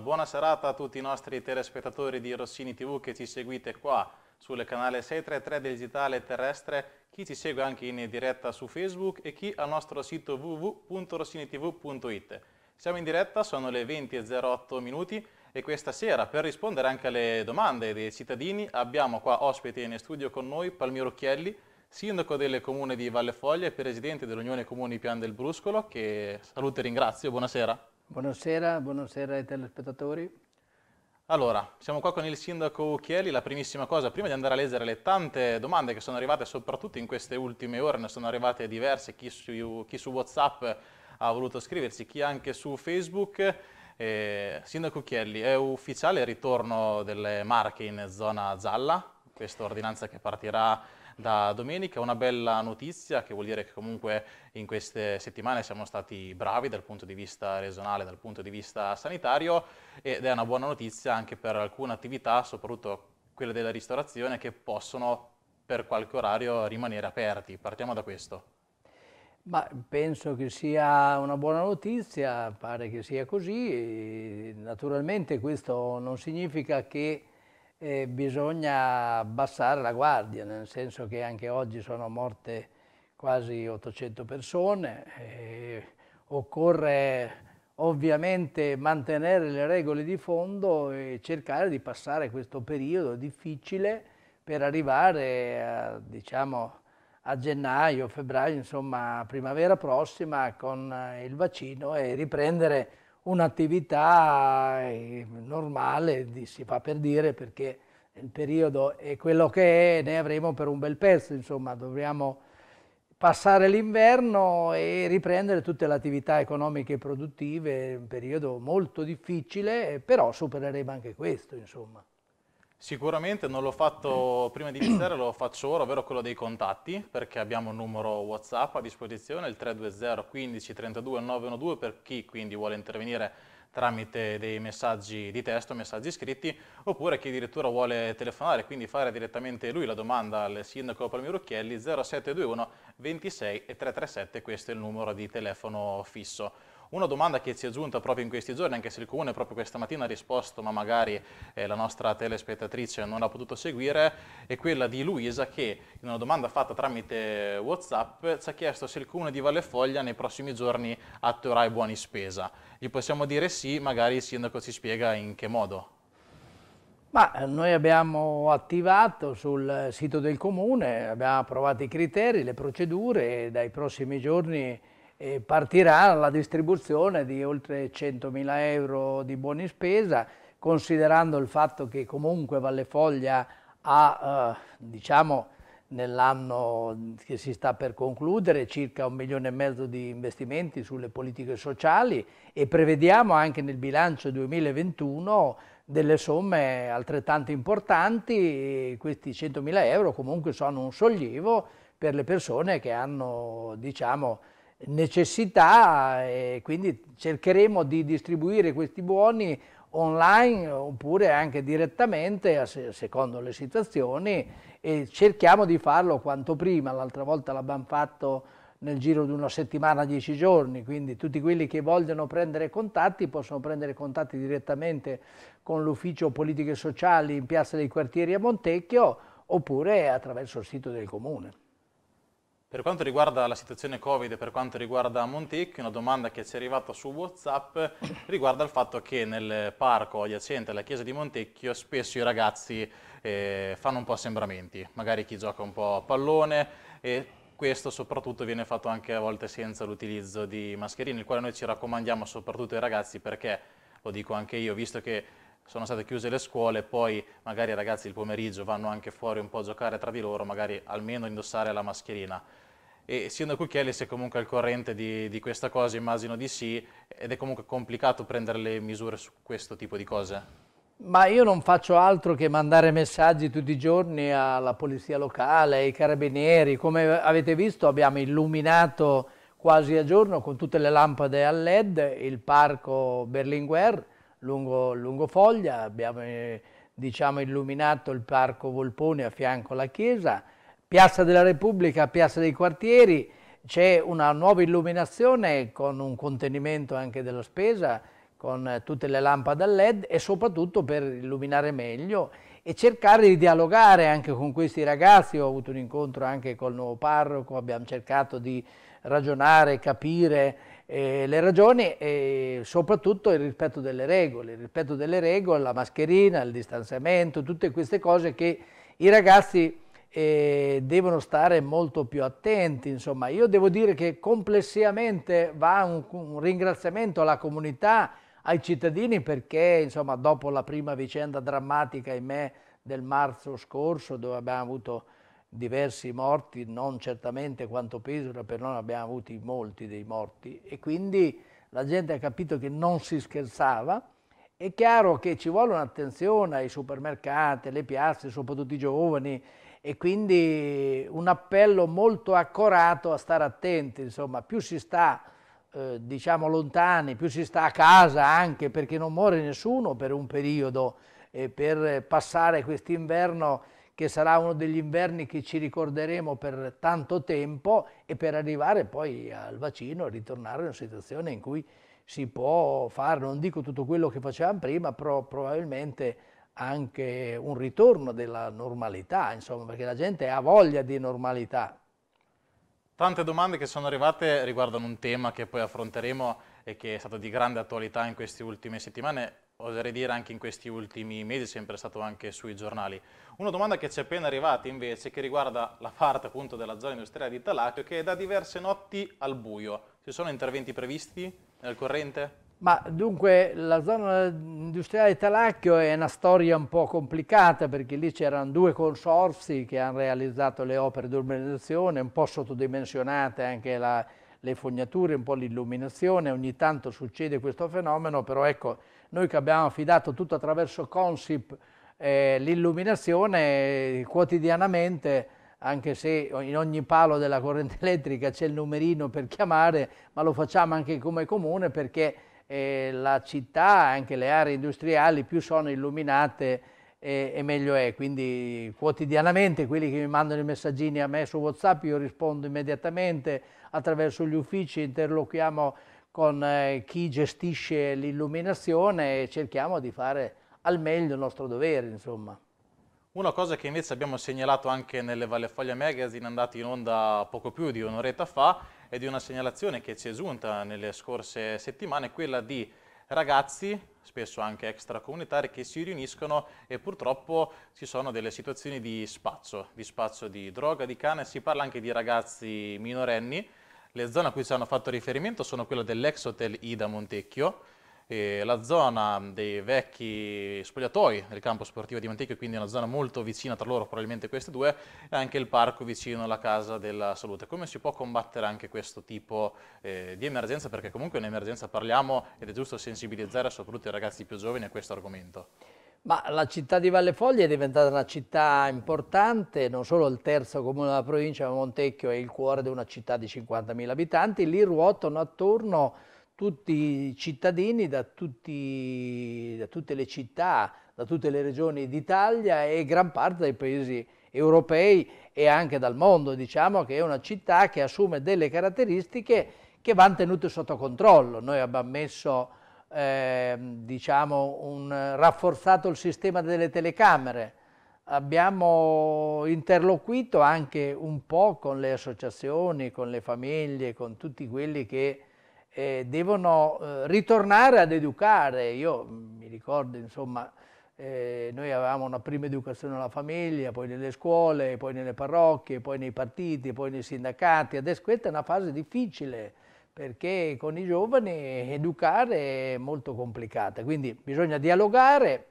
buona serata a tutti i nostri telespettatori di Rossini TV che ci seguite qua sul canale 633 Digitale Terrestre, chi ci segue anche in diretta su Facebook e chi al nostro sito www.rossinitv.it. Siamo in diretta, sono le 20.08 minuti e questa sera per rispondere anche alle domande dei cittadini abbiamo qua ospite in studio con noi Palmiro Chielli, sindaco del comune di Valle Foglia e presidente dell'Unione Comuni Pian del Bruscolo che saluto e ringrazio, buonasera. Buonasera, buonasera ai telespettatori. Allora, siamo qua con il sindaco Ucchieli, la primissima cosa, prima di andare a leggere le tante domande che sono arrivate, soprattutto in queste ultime ore, ne sono arrivate diverse, chi su, chi su Whatsapp ha voluto scriversi, chi anche su Facebook. Eh, sindaco Ucchielli, è ufficiale il ritorno delle Marche in zona gialla, questa ordinanza che partirà da domenica. Una bella notizia che vuol dire che comunque in queste settimane siamo stati bravi dal punto di vista regionale, dal punto di vista sanitario ed è una buona notizia anche per alcune attività, soprattutto quelle della ristorazione, che possono per qualche orario rimanere aperti. Partiamo da questo. Ma penso che sia una buona notizia, pare che sia così. Naturalmente questo non significa che eh, bisogna abbassare la guardia, nel senso che anche oggi sono morte quasi 800 persone, eh, occorre ovviamente mantenere le regole di fondo e cercare di passare questo periodo difficile per arrivare a, diciamo, a gennaio, febbraio, insomma primavera prossima con il vaccino e riprendere un'attività eh, normale, si fa per dire, perché il periodo è quello che è, ne avremo per un bel pezzo, insomma, dobbiamo passare l'inverno e riprendere tutte le attività economiche e produttive, un periodo molto difficile, però supereremo anche questo, insomma. Sicuramente non l'ho fatto prima di iniziare, lo faccio ora, ovvero quello dei contatti, perché abbiamo un numero WhatsApp a disposizione, il 320 15 32 912 per chi quindi vuole intervenire tramite dei messaggi di testo, messaggi scritti, oppure chi addirittura vuole telefonare, quindi fare direttamente lui la domanda al sindaco Palmiro Rucchielli 0721 26 337, questo è il numero di telefono fisso. Una domanda che ci è giunta proprio in questi giorni, anche se il Comune proprio questa mattina ha risposto, ma magari eh, la nostra telespettatrice non l'ha potuto seguire, è quella di Luisa che in una domanda fatta tramite Whatsapp ci ha chiesto se il Comune di Vallefoglia nei prossimi giorni attuerà i buoni spesa. Gli possiamo dire sì, magari il sindaco ci spiega in che modo. Ma eh, noi abbiamo attivato sul sito del comune, abbiamo approvato i criteri, le procedure e dai prossimi giorni e partirà la distribuzione di oltre 100.000 euro di buoni spesa, considerando il fatto che comunque Valle Foglia ha, eh, diciamo, nell'anno che si sta per concludere circa un milione e mezzo di investimenti sulle politiche sociali e prevediamo anche nel bilancio 2021 delle somme altrettanto importanti questi 100.000 euro comunque sono un sollievo per le persone che hanno diciamo, necessità e quindi cercheremo di distribuire questi buoni online oppure anche direttamente a se, secondo le situazioni e cerchiamo di farlo quanto prima, l'altra volta l'abbiamo fatto nel giro di una settimana, dieci giorni, quindi tutti quelli che vogliono prendere contatti possono prendere contatti direttamente con l'ufficio politiche sociali in Piazza dei Quartieri a Montecchio oppure attraverso il sito del comune. Per quanto riguarda la situazione Covid e per quanto riguarda Montecchio, una domanda che ci è arrivata su Whatsapp riguarda il fatto che nel parco adiacente alla chiesa di Montecchio spesso i ragazzi eh, fanno un po' assembramenti, magari chi gioca un po' a pallone e questo soprattutto viene fatto anche a volte senza l'utilizzo di mascherine, il quale noi ci raccomandiamo soprattutto ai ragazzi perché, lo dico anche io, visto che sono state chiuse le scuole, poi magari i ragazzi il pomeriggio vanno anche fuori un po' a giocare tra di loro, magari almeno indossare la mascherina e Sindaco Cucchiellis è comunque al corrente di, di, questa cosa, immagino di sì, ed è comunque complicato prendere le misure su questo tipo di cose. Ma io non faccio altro che mandare messaggi tutti i giorni alla polizia locale, ai carabinieri. Come avete visto abbiamo illuminato quasi a giorno con tutte le lampade a led il parco Berlinguer lungo, lungo Foglia, abbiamo eh, diciamo, illuminato il parco Volpone a fianco alla chiesa, Piazza della Repubblica, Piazza dei Quartieri, c'è una nuova illuminazione con un contenimento anche della spesa, con tutte le lampade a led e soprattutto per illuminare meglio e cercare di dialogare anche con questi ragazzi. Ho avuto un incontro anche col nuovo parroco, abbiamo cercato di ragionare, capire eh, le ragioni e soprattutto il rispetto delle regole, il rispetto delle regole, la mascherina, il distanziamento, tutte queste cose che i ragazzi e devono stare molto più attenti. Insomma, io devo dire che complessivamente va un, un ringraziamento alla comunità, ai cittadini, perché insomma, dopo la prima vicenda drammatica, ahimè, del marzo scorso, dove abbiamo avuto diversi morti, non certamente quanto Pesura, però non abbiamo avuto molti dei morti e quindi la gente ha capito che non si scherzava. È chiaro che ci vuole un'attenzione ai supermercati, alle piazze, soprattutto i giovani, e quindi un appello molto accorato a stare attenti, insomma, più si sta eh, diciamo lontani, più si sta a casa anche perché non muore nessuno per un periodo e eh, per passare quest'inverno che sarà uno degli inverni che ci ricorderemo per tanto tempo e per arrivare poi al vaccino e ritornare in una situazione in cui si può fare, non dico tutto quello che facevamo prima, però probabilmente anche un ritorno della normalità, insomma, perché la gente ha voglia di normalità. Tante domande che sono arrivate riguardano un tema che poi affronteremo e che è stato di grande attualità in queste ultime settimane, oserei dire anche in questi ultimi mesi, sempre stato anche sui giornali. Una domanda che ci è appena arrivata invece, che riguarda la parte appunto della zona industriale di Talacchio, che è da diverse notti al buio. Ci sono interventi previsti nel corrente? Ma dunque la zona industriale di Talacchio è una storia un po' complicata perché lì c'erano due consorsi che hanno realizzato le opere di urbanizzazione, un po' sottodimensionate anche la, le fognature, un po' l'illuminazione, ogni tanto succede questo fenomeno, però ecco, noi che abbiamo affidato tutto attraverso Consip eh, l'illuminazione eh, quotidianamente, anche se in ogni palo della corrente elettrica c'è il numerino per chiamare, ma lo facciamo anche come comune perché eh, la città, anche le aree industriali, più sono illuminate e, e, meglio è. Quindi quotidianamente quelli che mi mandano i messaggini a me su WhatsApp io rispondo immediatamente attraverso gli uffici, interlochiamo con eh, chi gestisce l'illuminazione e cerchiamo di fare al meglio il nostro dovere, insomma. Una cosa che invece abbiamo segnalato anche nelle Valle Foglia Magazine, andati in onda poco più di un'oretta fa, e di una segnalazione che ci è giunta nelle scorse settimane, quella di ragazzi, spesso anche extracomunitari, che si riuniscono e purtroppo ci sono delle situazioni di spaccio, di spaccio di droga, di cane, si parla anche di ragazzi minorenni. Le zone a cui ci hanno fatto riferimento sono quella dell'ex hotel Ida Montecchio, eh, la zona dei vecchi spogliatoi del campo sportivo di Mantecchio, quindi una zona molto vicina tra loro probabilmente queste due, e anche il parco vicino alla Casa della Salute. Come si può combattere anche questo tipo eh, di emergenza? Perché comunque in emergenza parliamo, ed è giusto sensibilizzare soprattutto i ragazzi più giovani a questo argomento. Ma la città di Valle Foglia è diventata una città importante, non solo il terzo comune della provincia, ma Montecchio è il cuore di una città di 50.000 abitanti, lì ruotano attorno tutti i cittadini da, tutti, da, tutte le città, da tutte le regioni d'Italia e gran parte dei paesi europei e anche dal mondo. Diciamo che è una città che assume delle caratteristiche che vanno tenute sotto controllo. Noi abbiamo messo, eh, diciamo, un, rafforzato il sistema delle telecamere, abbiamo interloquito anche un po' con le associazioni, con le famiglie, con tutti quelli che eh, devono eh, ritornare ad educare. Io mm, mi ricordo, insomma, eh, noi avevamo una prima educazione nella famiglia, poi nelle scuole, poi nelle parrocchie, poi nei partiti, poi nei sindacati. Adesso questa è una fase difficile perché con i giovani educare è molto complicata, quindi bisogna dialogare,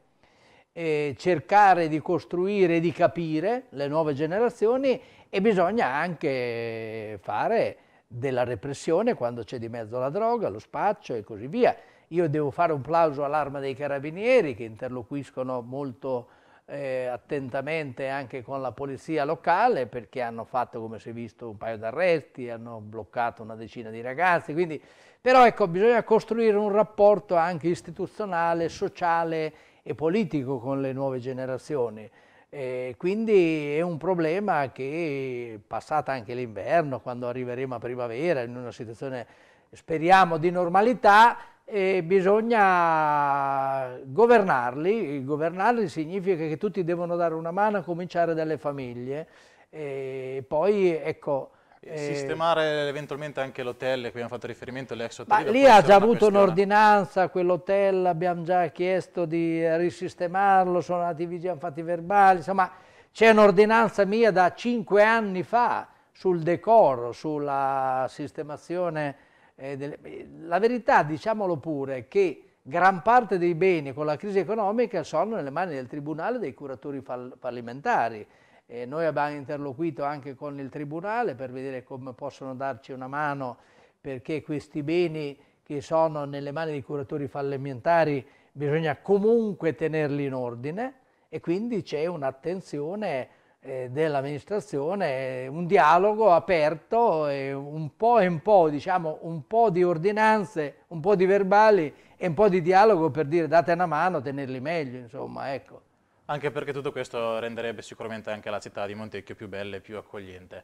cercare di costruire e di capire le nuove generazioni e bisogna anche fare della repressione quando c'è di mezzo la droga, lo spaccio e così via. Io devo fare un plauso all'arma dei carabinieri che interloquiscono molto eh, attentamente anche con la polizia locale perché hanno fatto, come si è visto, un paio d'arresti, hanno bloccato una decina di ragazzi. Quindi, però ecco, bisogna costruire un rapporto anche istituzionale, sociale e politico con le nuove generazioni. Eh, quindi è un problema che, passata anche l'inverno, quando arriveremo a primavera, in una situazione speriamo di normalità, eh, bisogna governarli. Governarli significa che tutti devono dare una mano a cominciare dalle famiglie. Eh, poi, ecco, e eh, sistemare eventualmente anche l'hotel, qui abbiamo fatto riferimento all'ex hotel. Ma lì ha già avuto un'ordinanza quell'hotel, abbiamo già chiesto di risistemarlo, sono andati vigili, hanno fatto i verbali, insomma c'è un'ordinanza mia da cinque anni fa sul decoro, sulla sistemazione. Eh, delle... La verità, diciamolo pure, che gran parte dei beni con la crisi economica sono nelle mani del Tribunale dei curatori fall fallimentari eh, noi abbiamo interloquito anche con il Tribunale per vedere come possono darci una mano perché questi beni che sono nelle mani dei curatori fallimentari bisogna comunque tenerli in ordine e quindi c'è un'attenzione eh, dell'amministrazione, un dialogo aperto, un po' e po', diciamo, un po' di ordinanze, un po' di verbali e un po' di dialogo per dire date una mano, tenerli meglio, insomma, ecco anche perché tutto questo renderebbe sicuramente anche la città di Montecchio più bella e più accogliente.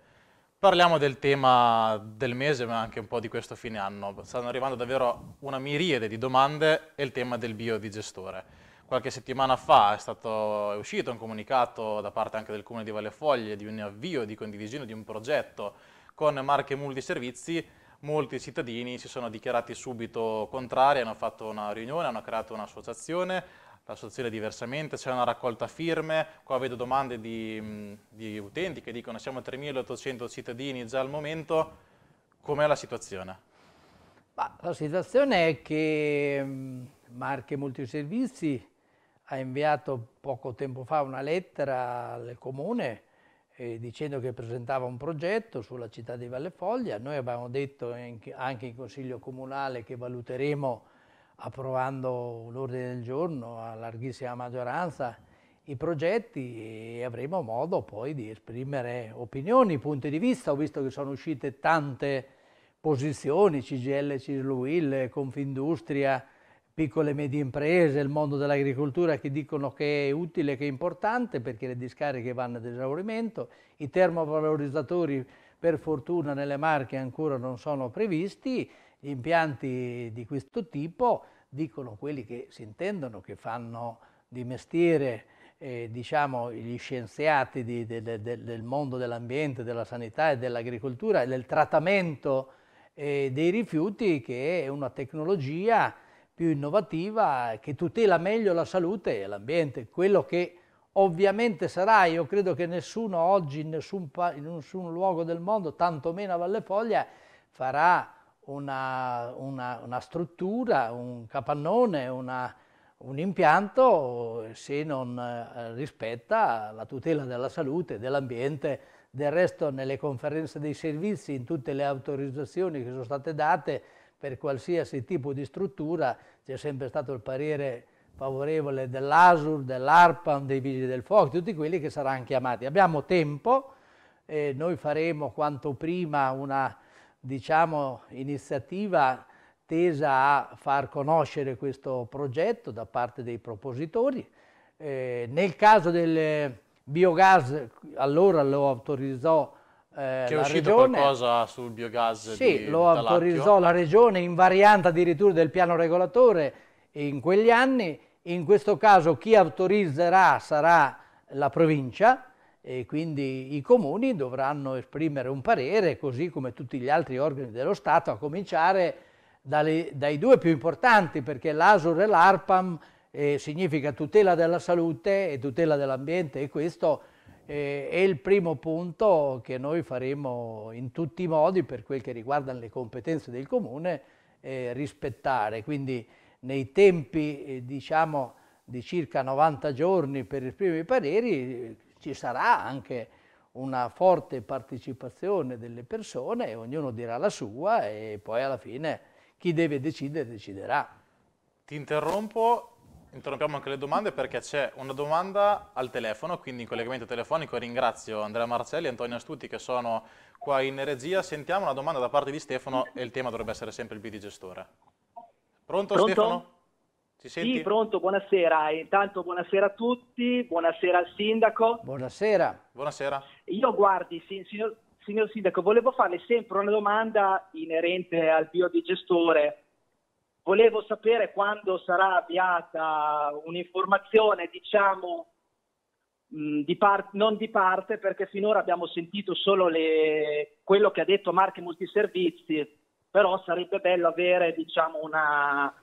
Parliamo del tema del mese, ma anche un po' di questo fine anno. Stanno arrivando davvero una miriade di domande e il tema del biodigestore. Qualche settimana fa è, stato, è uscito un comunicato da parte anche del Comune di Vallefoglie di un avvio di condivisione di un progetto con marche multiservizi molti cittadini si sono dichiarati subito contrari, hanno fatto una riunione, hanno creato un'associazione, l'associazione diversamente, c'è una raccolta firme, qua vedo domande di, mm, di utenti che dicono siamo 3.800 cittadini già al momento, com'è la situazione? Ma la situazione è che mm, Marche Multiservizi ha inviato poco tempo fa una lettera al comune eh, dicendo che presentava un progetto sulla città di Valle Foglia. Noi abbiamo detto anche in consiglio comunale che valuteremo approvando l'ordine del giorno a larghissima maggioranza i progetti e avremo modo poi di esprimere opinioni, punti di vista. Ho visto che sono uscite tante posizioni, CGL, Cisluil, Confindustria, piccole e medie imprese, il mondo dell'agricoltura che dicono che è utile, che è importante perché le discariche vanno ad esaurimento, i termovalorizzatori per fortuna nelle marche ancora non sono previsti impianti di questo tipo, dicono quelli che si intendono, che fanno di mestiere eh, diciamo, gli scienziati di, del, del, del mondo dell'ambiente, della sanità e dell'agricoltura e del trattamento eh, dei rifiuti, che è una tecnologia più innovativa che tutela meglio la salute e l'ambiente, quello che ovviamente sarà, io credo che nessuno oggi in nessun, in nessun luogo del mondo, tantomeno a Valle Foglia, farà una, una, una struttura, un capannone, una, un impianto se non eh, rispetta la tutela della salute, dell'ambiente, del resto nelle conferenze dei servizi, in tutte le autorizzazioni che sono state date per qualsiasi tipo di struttura, c'è sempre stato il parere favorevole dell'ASUR, dell'ARPAM, dei Vigili del Fuoco, tutti quelli che saranno chiamati. Abbiamo tempo, eh, noi faremo quanto prima una diciamo, iniziativa tesa a far conoscere questo progetto da parte dei propositori. Eh, nel caso del biogas, allora lo autorizzò eh, Che è uscito regione. qualcosa sul biogas Sì, di, lo autorizzò la regione in variante addirittura del piano regolatore in quegli anni. In questo caso chi autorizzerà sarà la provincia, e quindi i comuni dovranno esprimere un parere, così come tutti gli altri organi dello Stato, a cominciare dalle, dai due più importanti, perché l'ASUR e l'ARPAM eh, significa tutela della salute e tutela dell'ambiente e questo eh, è il primo punto che noi faremo in tutti i modi per quel che riguarda le competenze del comune eh, rispettare. Quindi nei tempi eh, diciamo, di circa 90 giorni per esprimere i pareri ci sarà anche una forte partecipazione delle persone, ognuno dirà la sua e poi alla fine chi deve decidere deciderà. Ti interrompo, interrompiamo anche le domande perché c'è una domanda al telefono, quindi in collegamento telefonico ringrazio Andrea Marcelli e Antonio Astuti che sono qua in regia. Sentiamo una domanda da parte di Stefano e il tema dovrebbe essere sempre il bidigestore. Pronto, Pronto? Stefano? Ci senti? Sì, pronto, buonasera. Intanto buonasera a tutti, buonasera al sindaco. Buonasera. Buonasera. Io guardi, signor, signor sindaco, volevo farle sempre una domanda inerente al biodigestore. Volevo sapere quando sarà avviata un'informazione, diciamo, mm, di part, non di parte, perché finora abbiamo sentito solo le, quello che ha detto Marche Multiservizi, però sarebbe bello avere diciamo, una,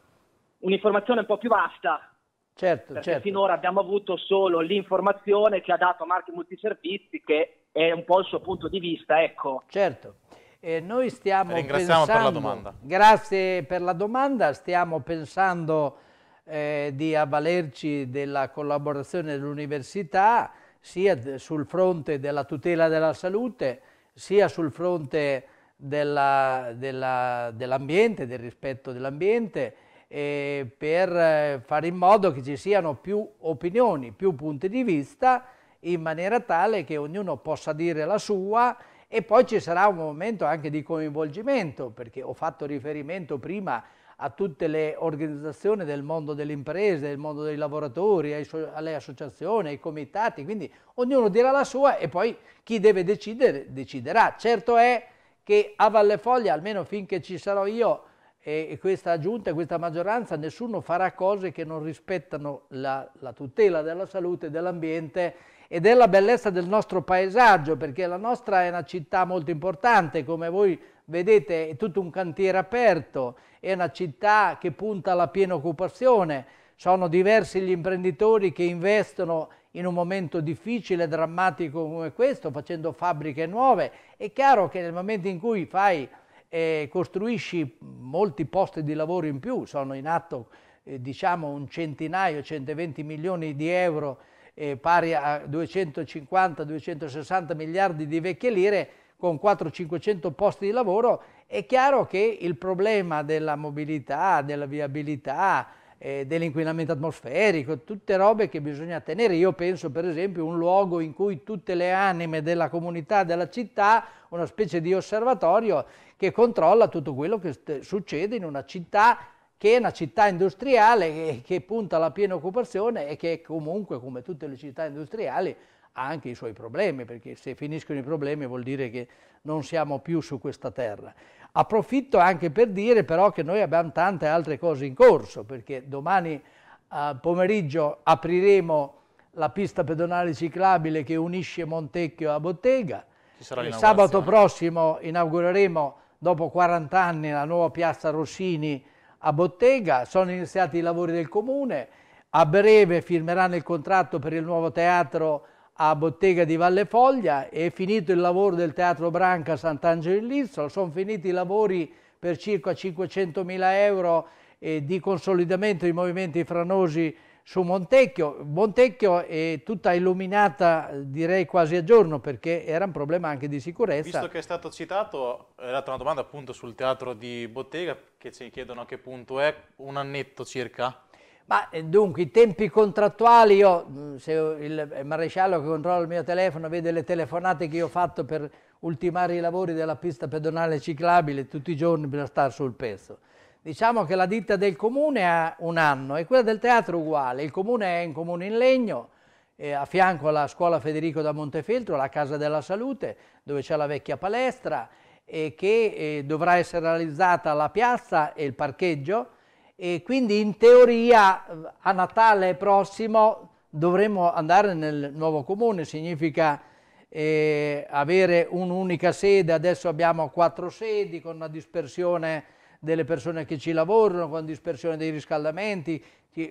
un'informazione un po' più vasta. Certo, perché certo. finora abbiamo avuto solo l'informazione che ha dato Marco Multiservizi, che è un po' il suo punto di vista, ecco. Certo. E noi stiamo Ringraziamo pensando, per la domanda. Grazie per la domanda, stiamo pensando eh, di avvalerci della collaborazione dell'università sia sul fronte della tutela della salute, sia sul fronte dell'ambiente, dell del rispetto dell'ambiente eh, per fare in modo che ci siano più opinioni, più punti di vista, in maniera tale che ognuno possa dire la sua e poi ci sarà un momento anche di coinvolgimento, perché ho fatto riferimento prima a tutte le organizzazioni del mondo delle imprese, del mondo dei lavoratori, alle associazioni, ai comitati, quindi ognuno dirà la sua e poi chi deve decidere deciderà. Certo è che a Valle Foglia, almeno finché ci sarò io, e questa giunta e questa maggioranza nessuno farà cose che non rispettano la, la tutela della salute, dell'ambiente e della bellezza del nostro paesaggio, perché la nostra è una città molto importante, come voi vedete è tutto un cantiere aperto, è una città che punta alla piena occupazione, sono diversi gli imprenditori che investono in un momento difficile, drammatico come questo, facendo fabbriche nuove. È chiaro che nel momento in cui fai e costruisci molti posti di lavoro in più, sono in atto eh, diciamo un centinaio, 120 milioni di euro eh, pari a 250-260 miliardi di vecchie lire con 400-500 posti di lavoro, è chiaro che il problema della mobilità, della viabilità, eh, dell'inquinamento atmosferico, tutte robe che bisogna tenere. Io penso per esempio a un luogo in cui tutte le anime della comunità, della città, una specie di osservatorio che controlla tutto quello che succede in una città che è una città industriale che, eh, che punta alla piena occupazione e che comunque, come tutte le città industriali, ha anche i suoi problemi, perché se finiscono i problemi vuol dire che non siamo più su questa terra. Approfitto anche per dire però che noi abbiamo tante altre cose in corso, perché domani eh, pomeriggio apriremo la pista pedonale ciclabile che unisce Montecchio a Bottega, il sabato prossimo inaugureremo dopo 40 anni la nuova piazza Rossini a Bottega, sono iniziati i lavori del comune, a breve firmeranno il contratto per il nuovo teatro a Bottega di Valle Foglia, è finito il lavoro del Teatro Branca a Sant'Angelo in Lizzo, sono finiti i lavori per circa 500.000 euro eh, di consolidamento dei movimenti franosi su Montecchio. Montecchio è tutta illuminata direi quasi a giorno perché era un problema anche di sicurezza. Visto che è stato citato, è stata una domanda appunto sul teatro di Bottega che ci chiedono a che punto è, un annetto circa? Ma eh, dunque i tempi contrattuali, io mm, se il maresciallo che controlla il mio telefono vede le telefonate che io ho fatto per ultimare i lavori della pista pedonale ciclabile tutti i giorni bisogna stare sul pezzo. Diciamo che la ditta del comune ha un anno e quella del teatro uguale. Il comune è un comune in legno, eh, a fianco alla scuola Federico da Montefeltro, la Casa della Salute, dove c'è la vecchia palestra, eh, che eh, dovrà essere realizzata la piazza e il parcheggio. E quindi in teoria a Natale prossimo dovremo andare nel nuovo comune, significa eh, avere un'unica sede, adesso abbiamo quattro sedi con una dispersione delle persone che ci lavorano, con dispersione dei riscaldamenti,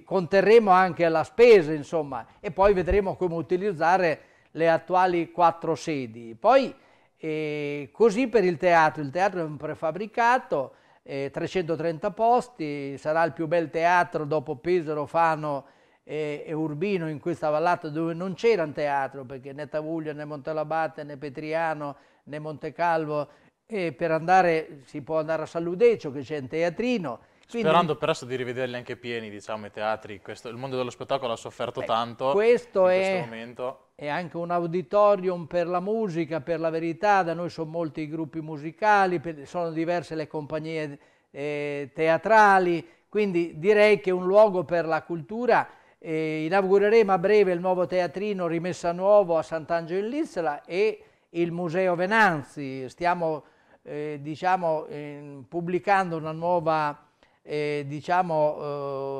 conterremo anche la spesa, insomma, e poi vedremo come utilizzare le attuali quattro sedi. Poi, eh, così per il teatro, il teatro è un prefabbricato, eh, 330 posti, sarà il più bel teatro dopo Pesaro, Fano e, eh, e Urbino in questa vallata dove non c'era un teatro, perché né Tavuglia, né Montelabate, né Petriano, né Montecalvo e per andare si può andare a San Ludecio, che c'è un teatrino. Quindi, Sperando adesso di rivederli anche pieni, diciamo, i teatri. Questo, il mondo dello spettacolo ha sofferto beh, tanto questo in è, questo momento. È anche un auditorium per la musica, per la verità. Da noi sono molti i gruppi musicali, per, sono diverse le compagnie eh, teatrali. Quindi direi che è un luogo per la cultura. Eh, inaugureremo a breve il nuovo teatrino Rimessa a Nuovo a Sant'Angelo in Lizzola e il Museo Venanzi. Stiamo eh, diciamo, eh, pubblicando una nuova eh, diciamo,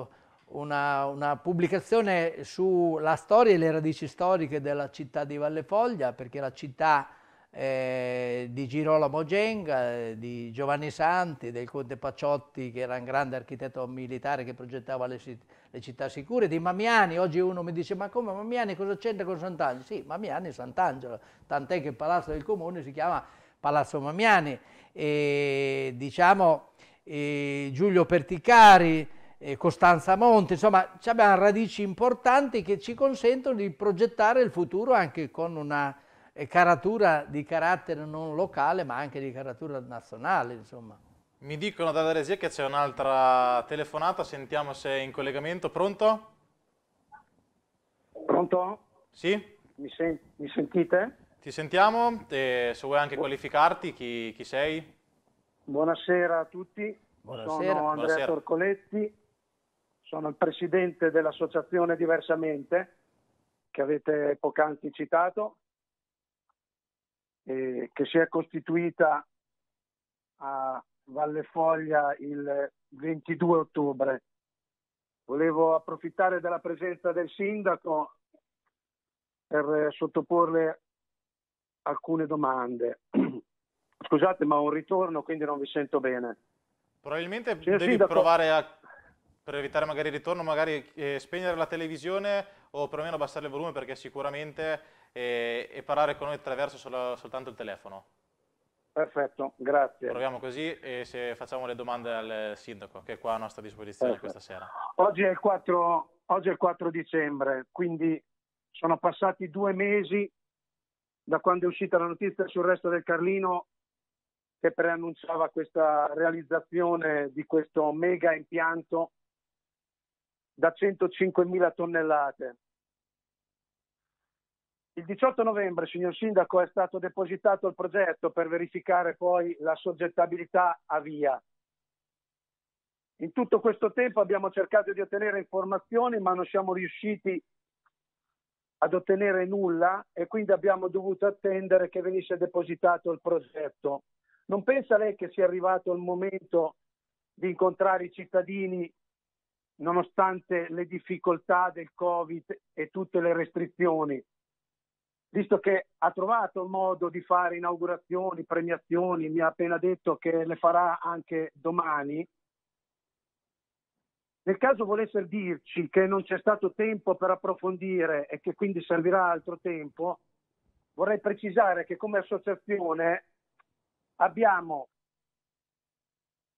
eh, una, una, pubblicazione sulla storia e le radici storiche della città di Valle Foglia, perché la città eh, di Girolamo Genga, eh, di Giovanni Santi, del conte Paciotti, che era un grande architetto militare che progettava le, le città sicure, di Mamiani, oggi uno mi dice ma come Mamiani cosa c'entra con Sant'Angelo? Sì, Mamiani è Sant'Angelo, tant'è che il palazzo del comune si chiama Palazzo Mamiani, e, diciamo, e Giulio Perticari, Costanza Monti, insomma abbiamo radici importanti che ci consentono di progettare il futuro anche con una eh, caratura di carattere non locale ma anche di caratura nazionale. Insomma. Mi dicono da Daresia che c'è un'altra telefonata, sentiamo se è in collegamento. Pronto? Pronto? Sì? Mi, sen mi sentite? Ti sentiamo, e se vuoi anche qualificarti, chi, chi sei? Buonasera a tutti, Buonasera. sono Andrea Buonasera. Torcoletti, sono il presidente dell'associazione Diversamente, che avete poc'anzi citato, e che si è costituita a Valle Foglia il 22 ottobre. Volevo approfittare della presenza del sindaco per sottoporle alcune domande. Scusate, ma ho un ritorno, quindi non vi sento bene. Probabilmente Signor devi Sindaco... provare a, per evitare magari il ritorno, magari eh, spegnere la televisione o perlomeno abbassare il volume perché sicuramente eh, e parlare con noi attraverso solo, soltanto il telefono. Perfetto, grazie. Proviamo così e se facciamo le domande al sindaco che è qua a nostra disposizione Perfetto. questa sera. Oggi è, 4, oggi è il 4 dicembre, quindi sono passati due mesi da quando è uscita la notizia sul resto del Carlino che preannunciava questa realizzazione di questo mega impianto da 105.000 tonnellate. Il 18 novembre, signor Sindaco, è stato depositato il progetto per verificare poi la soggettabilità a via. In tutto questo tempo abbiamo cercato di ottenere informazioni, ma non siamo riusciti a ad ottenere nulla e quindi abbiamo dovuto attendere che venisse depositato il progetto. Non pensa lei che sia arrivato il momento di incontrare i cittadini nonostante le difficoltà del Covid e tutte le restrizioni, visto che ha trovato il modo di fare inaugurazioni, premiazioni, mi ha appena detto che le farà anche domani, nel caso volesse dirci che non c'è stato tempo per approfondire e che quindi servirà altro tempo, vorrei precisare che come associazione abbiamo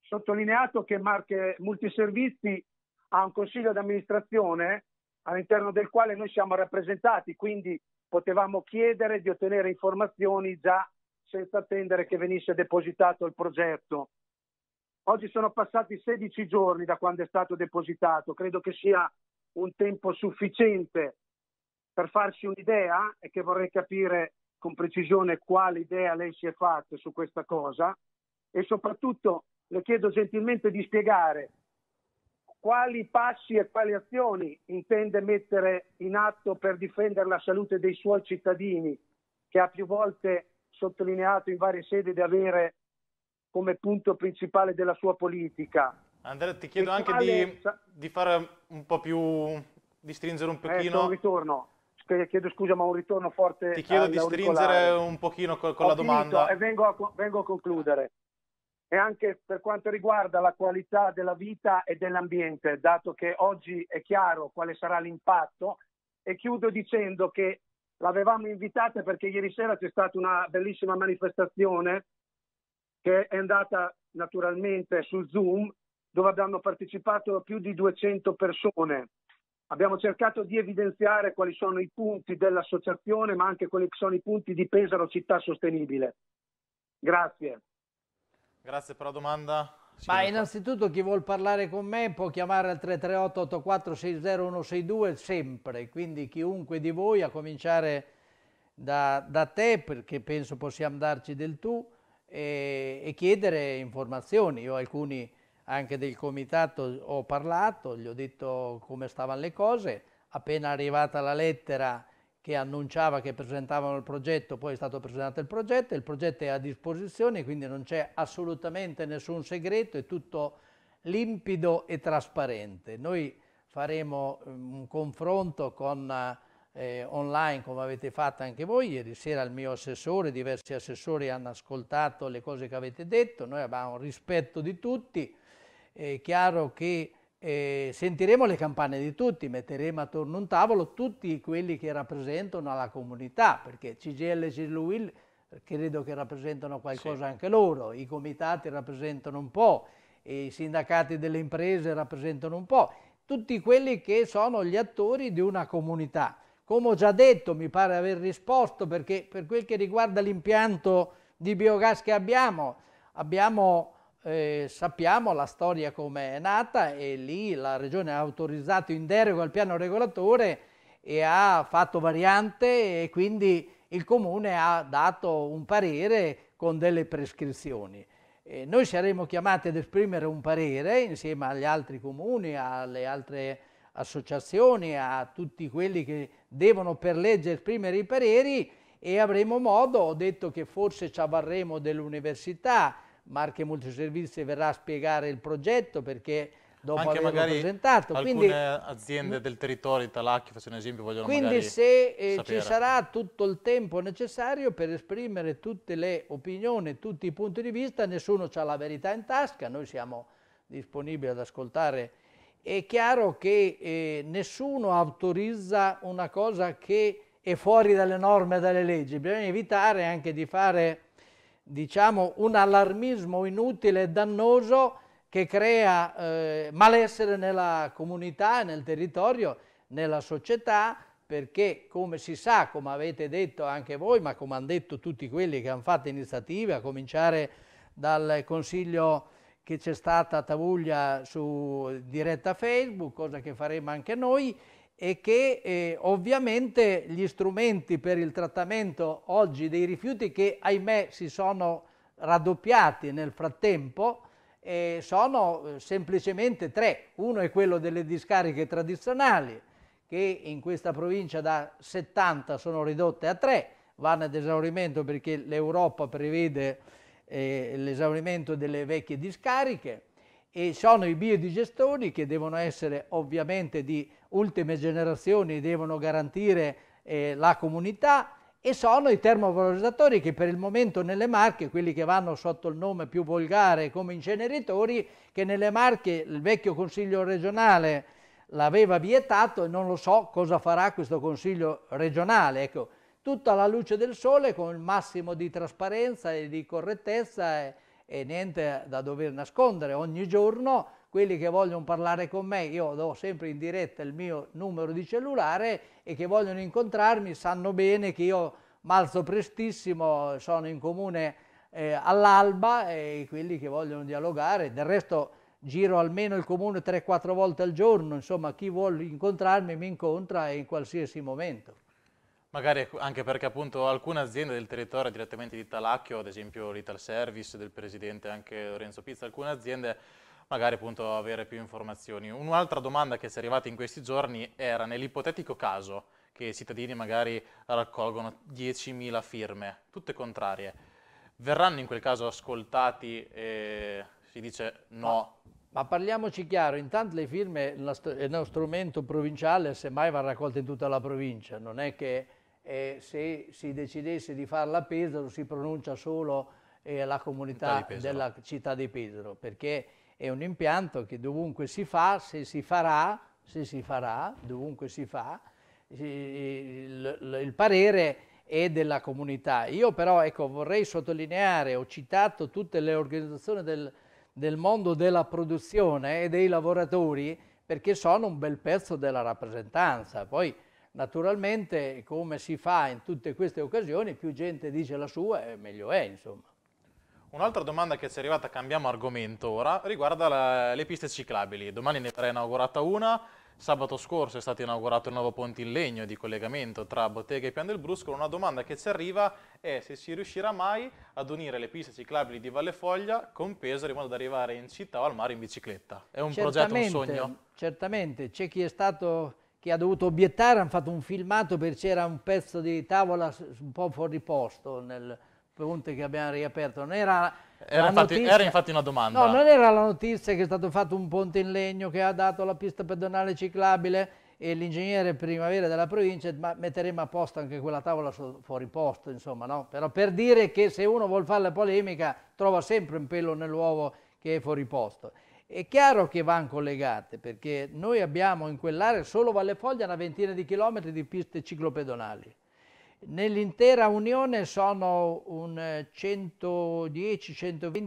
sottolineato che Marche Multiservizi ha un consiglio di amministrazione all'interno del quale noi siamo rappresentati, quindi potevamo chiedere di ottenere informazioni già senza attendere che venisse depositato il progetto. Oggi sono passati 16 giorni da quando è stato depositato, credo che sia un tempo sufficiente per farsi un'idea e che vorrei capire con precisione quale idea lei si è fatta su questa cosa e soprattutto le chiedo gentilmente di spiegare quali passi e quali azioni intende mettere in atto per difendere la salute dei suoi cittadini, che ha più volte sottolineato in varie sedi di avere come punto principale della sua politica. Andrea, ti chiedo e anche quale... di, di, fare un po' più, di stringere un eh, pochino... Eh, un ritorno, chiedo scusa ma un ritorno forte Ti chiedo di stringere un pochino con, con la finito, domanda. e vengo a, vengo a concludere. E anche per quanto riguarda la qualità della vita e dell'ambiente, dato che oggi è chiaro quale sarà l'impatto, e chiudo dicendo che l'avevamo invitata perché ieri sera c'è stata una bellissima manifestazione che è andata naturalmente su Zoom, dove abbiamo partecipato più di 200 persone. Abbiamo cercato di evidenziare quali sono i punti dell'associazione, ma anche quali sono i punti di Pesaro Città Sostenibile. Grazie. Grazie per la domanda. Ma innanzitutto chi vuol parlare con me può chiamare al 338 84 60162 sempre, quindi chiunque di voi, a cominciare da, da te, perché penso possiamo darci del tu, e, e chiedere informazioni. Io alcuni anche del comitato ho parlato, gli ho detto come stavano le cose, appena arrivata la lettera che annunciava che presentavano il progetto, poi è stato presentato il progetto, il progetto è a disposizione, quindi non c'è assolutamente nessun segreto, è tutto limpido e trasparente. Noi faremo eh, un confronto con eh, eh, online come avete fatto anche voi, ieri sera il mio assessore, diversi assessori hanno ascoltato le cose che avete detto, noi abbiamo rispetto di tutti, è chiaro che eh, sentiremo le campane di tutti, metteremo attorno a un tavolo tutti quelli che rappresentano la comunità, perché CGL e CISLUIL credo che rappresentano qualcosa sì. anche loro, i comitati rappresentano un po', i sindacati delle imprese rappresentano un po', tutti quelli che sono gli attori di una comunità. Come ho già detto, mi pare aver risposto, perché per quel che riguarda l'impianto di biogas che abbiamo, abbiamo eh, sappiamo la storia come è nata e lì la Regione ha autorizzato in deroga il piano regolatore e ha fatto variante e quindi il Comune ha dato un parere con delle prescrizioni. E eh, noi saremo chiamati ad esprimere un parere insieme agli altri comuni, alle altre associazioni, a tutti quelli che devono per legge esprimere i pareri e avremo modo, ho detto che forse ci avvarremo dell'università, Marche Multiservizi verrà a spiegare il progetto perché dopo Anche averlo presentato. Alcune quindi, aziende del territorio, Italacchi faccio un esempio, vogliono Quindi se eh, ci sarà tutto il tempo necessario per esprimere tutte le opinioni, tutti i punti di vista, nessuno ha la verità in tasca, noi siamo disponibili ad ascoltare è chiaro che eh, nessuno autorizza una cosa che è fuori dalle norme e dalle leggi. Bisogna evitare anche di fare diciamo, un allarmismo inutile e dannoso che crea eh, malessere nella comunità, nel territorio, nella società, perché come si sa, come avete detto anche voi, ma come hanno detto tutti quelli che hanno fatto iniziative, a cominciare dal Consiglio che c'è stata a Tavuglia su diretta Facebook, cosa che faremo anche noi, e che eh, ovviamente gli strumenti per il trattamento oggi dei rifiuti che ahimè si sono raddoppiati nel frattempo eh, sono eh, semplicemente tre. Uno è quello delle discariche tradizionali che in questa provincia da 70 sono ridotte a 3, vanno ad esaurimento perché l'Europa prevede eh, l'esaurimento delle vecchie discariche e sono i biodigestori che devono essere ovviamente di ultime generazioni, devono garantire eh, la comunità e sono i termovalorizzatori che per il momento nelle Marche, quelli che vanno sotto il nome più volgare come inceneritori, che nelle Marche il vecchio Consiglio regionale l'aveva vietato e non lo so cosa farà questo Consiglio regionale. Ecco, tutta la luce del sole con il massimo di trasparenza e di correttezza e, e niente da dover nascondere. Ogni giorno quelli che vogliono parlare con me, io do sempre in diretta il mio numero di cellulare e che vogliono incontrarmi sanno bene che io malzo prestissimo, sono in comune eh, all'alba e quelli che vogliono dialogare, del resto giro almeno il comune 3-4 volte al giorno, insomma chi vuole incontrarmi mi incontra in qualsiasi momento. Magari ecco, anche perché appunto alcune aziende del territorio direttamente di Talacchio, ad esempio l'Ital Service del presidente anche Lorenzo Pizza, alcune aziende magari appunto avere più informazioni. Un'altra domanda che si è arrivata in questi giorni era nell'ipotetico caso che i cittadini magari raccolgono 10.000 firme, tutte contrarie, verranno in quel caso ascoltati e si dice no? Ma, ma parliamoci chiaro, intanto le firme è uno strumento provinciale, semmai va raccolto in tutta la provincia, non è che eh, se si decidesse di farla a Pesaro si pronuncia solo eh, la comunità della città di Pesaro, perché è un impianto che dovunque si fa, se si farà, se si farà, dovunque si fa, il, il parere è della comunità. Io però ecco, vorrei sottolineare, ho citato tutte le organizzazioni del, del, mondo della produzione e dei lavoratori perché sono un bel pezzo della rappresentanza. Poi Naturalmente, come si fa in tutte queste occasioni, più gente dice la sua e meglio è, insomma. Un'altra domanda che ci è arrivata, cambiamo argomento ora, riguarda la, le piste ciclabili. Domani ne verrà inaugurata una, sabato scorso è stato inaugurato il nuovo ponte in legno di collegamento tra Bottega e Pian del Brusco. Una domanda che ci arriva è se si riuscirà mai ad unire le piste ciclabili di Valle Foglia con Pesaro in modo da arrivare in città o al mare in bicicletta. È un certamente, progetto, un sogno? Certamente, c'è chi è stato che ha dovuto obiettare, hanno fatto un filmato perché c'era un pezzo di tavola un po' fuori posto nel ponte che abbiamo riaperto. Non era, era, infatti, notizia... era infatti, una domanda. No, non era la notizia che è stato fatto un ponte in legno che ha dato la pista pedonale ciclabile e l'ingegnere primavera della provincia, ma metteremo a posto anche quella tavola fuori posto, insomma, no? Però per dire che se uno vuole fare la polemica trova sempre un pelo nell'uovo che è fuori posto. È chiaro che vanno collegate perché noi abbiamo in quell'area solo Valle Foglia una ventina di chilometri di piste ciclopedonali. Nell'intera Unione sono 110-120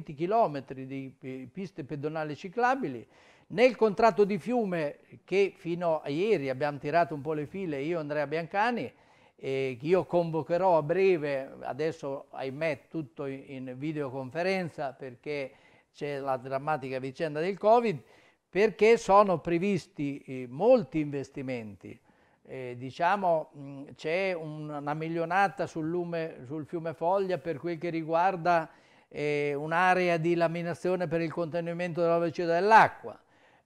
eh, chilometri di piste pedonali ciclabili. Nel contratto di fiume che fino a ieri abbiamo tirato un po' le file io e Andrea Biancani, che io convocherò a breve, adesso ahimè tutto in videoconferenza perché c'è la drammatica vicenda del Covid, perché sono previsti eh, molti investimenti. Eh, diciamo c'è una milionata sul, lume, sul, fiume Foglia per quel che riguarda eh, un'area di laminazione per il contenimento della velocità dell'acqua.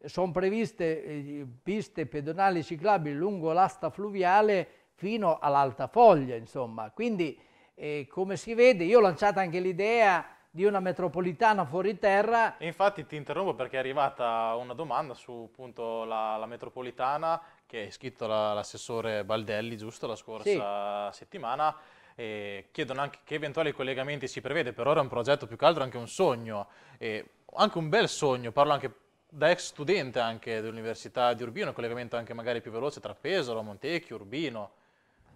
Sono previste eh, piste pedonali ciclabili lungo l'asta fluviale fino all'alta foglia, insomma. Quindi, eh, come si vede, io ho lanciato anche l'idea di una metropolitana fuori terra. Infatti ti interrompo perché è arrivata una domanda su appunto la, la metropolitana che è scritto l'assessore Baldelli giusto la scorsa sì. settimana e chiedono anche che eventuali collegamenti si prevede, per ora è un progetto più che altro anche un sogno, e anche un bel sogno, parlo anche da ex studente anche dell'Università di Urbino, collegamento anche magari più veloce tra Pesaro, Montecchio, Urbino.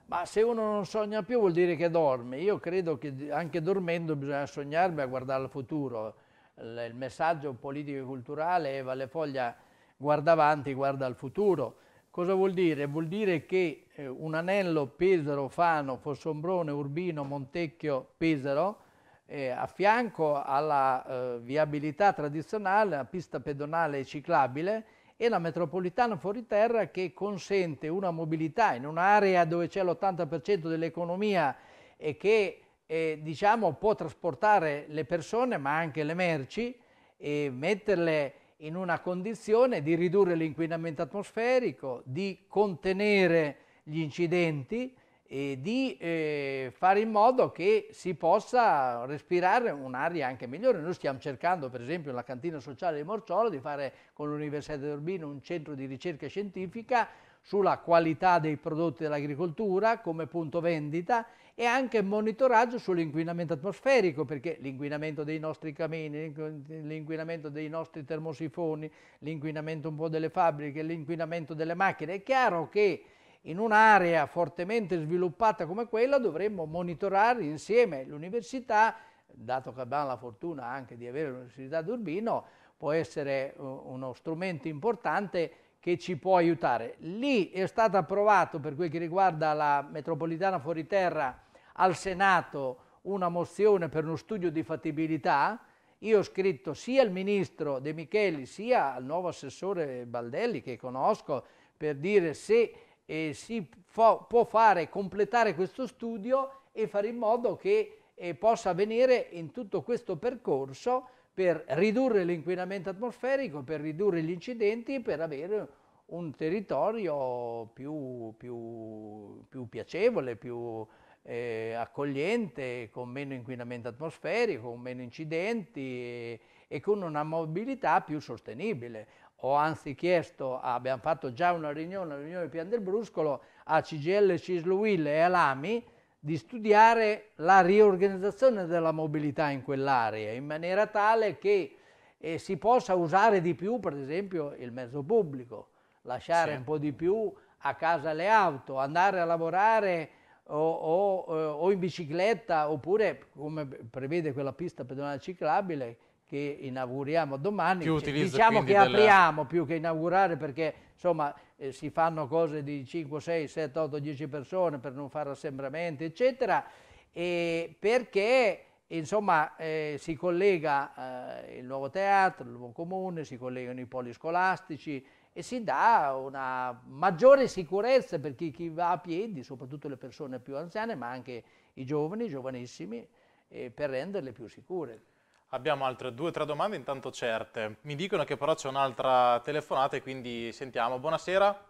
Ma se uno non sogna più vuol dire che dorme. Io credo che anche dormendo bisogna sognarmi a guardare al futuro. Il messaggio politico e culturale è Valle Foglia guarda avanti, guarda al futuro. Cosa vuol dire? Vuol dire che eh, un anello Pesaro, Fano, Fossombrone, Urbino, Montecchio, Pesaro, eh, a fianco alla eh, viabilità tradizionale, la pista pedonale e ciclabile, e la metropolitana fuoriterra che consente una mobilità in un'area dove c'è l'80% dell'economia e che eh, diciamo, può trasportare le persone ma anche le merci e metterle in una condizione di ridurre l'inquinamento atmosferico, di contenere gli incidenti e di eh, fare in modo che si possa respirare un'aria anche migliore. Noi stiamo cercando, per esempio, nella cantina sociale di Morciolo di fare con l'Università di Urbino un centro di ricerca scientifica sulla qualità dei prodotti dell'agricoltura come punto vendita e anche monitoraggio sull'inquinamento atmosferico, perché l'inquinamento dei nostri camini, l'inquinamento dei nostri termosifoni, l'inquinamento un po' delle fabbriche, l'inquinamento delle macchine, è chiaro che in un'area fortemente sviluppata come quella dovremmo monitorare insieme l'università, dato che abbiamo la fortuna anche di avere l'Università d'Urbino, può essere eh, uno strumento importante che ci può aiutare. Lì è stato approvato per quel che riguarda la metropolitana fuori terra al Senato una mozione per uno studio di fattibilità, io ho scritto sia al ministro De Micheli sia al nuovo assessore Baldelli che conosco per dire se eh, si fo- può fare, completare questo studio e fare in modo che eh, possa avvenire in tutto questo percorso per ridurre l'inquinamento atmosferico, per ridurre gli incidenti e per avere un territorio più, più, più piacevole, più eh, accogliente, con meno inquinamento atmosferico, con meno incidenti e, e, con una mobilità più sostenibile ho anzi chiesto, ah, abbiamo fatto già una riunione, una riunione di Pian del Bruscolo, a CGL, Cisluil e Alami, di studiare la riorganizzazione della mobilità in quell'area, in maniera tale che eh, si possa usare di più, per esempio, il mezzo pubblico, lasciare sì. un po' di più a casa le auto, andare a lavorare o, o, eh, o in bicicletta, oppure, come prevede quella pista pedonale ciclabile, che inauguriamo domani, più diciamo che delle... apriamo più che inaugurare perché insomma eh, si fanno cose di 5, 6, 7, 8, 10 persone per non fare assembramenti eccetera e perché insomma eh, si collega eh, il nuovo teatro, il nuovo comune, si collegano i poli scolastici e si dà una maggiore sicurezza per chi, chi va a piedi, soprattutto le persone più anziane ma anche i giovani, i giovanissimi, eh, per renderle più sicure. Abbiamo altre due o tre domande intanto certe. Mi dicono che però c'è un'altra telefonata e quindi sentiamo. Buonasera.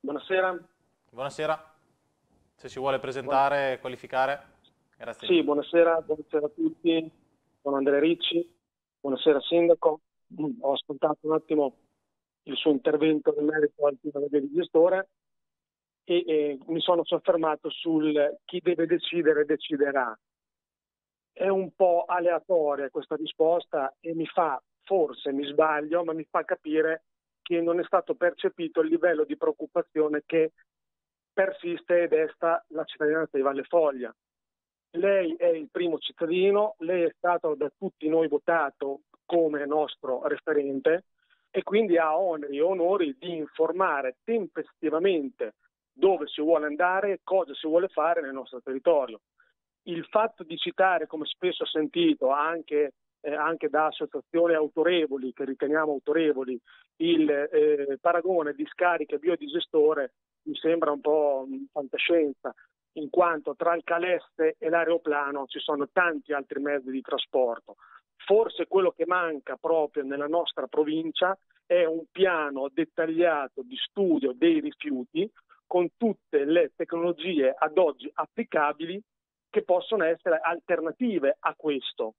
Buonasera. Buonasera. Se si vuole presentare, buonasera. qualificare. Grazie. Sì, buonasera, buonasera a tutti. Sono Andrea Ricci. Buonasera Sindaco. Ho ascoltato un attimo il suo intervento in merito al titolo del gestore e, e mi sono soffermato sul chi deve decidere deciderà è un po' aleatoria questa risposta e mi fa, forse mi sbaglio, ma mi fa capire che non è stato percepito il livello di preoccupazione che persiste ed desta la cittadinanza di Valle Foglia. Lei è il primo cittadino, lei è stato da tutti noi votato come nostro referente e quindi ha oneri e onori di informare tempestivamente dove si vuole andare e cosa si vuole fare nel nostro territorio il fatto di citare, come spesso ho sentito anche, eh, anche da associazioni autorevoli, che riteniamo autorevoli, il eh, paragone di scariche biodigestore mi sembra un po' fantascienza, in quanto tra il caleste e l'aeroplano ci sono tanti altri mezzi di trasporto. Forse quello che manca proprio nella nostra provincia è un piano dettagliato di studio dei rifiuti con tutte le tecnologie ad oggi applicabili che possono essere alternative a questo.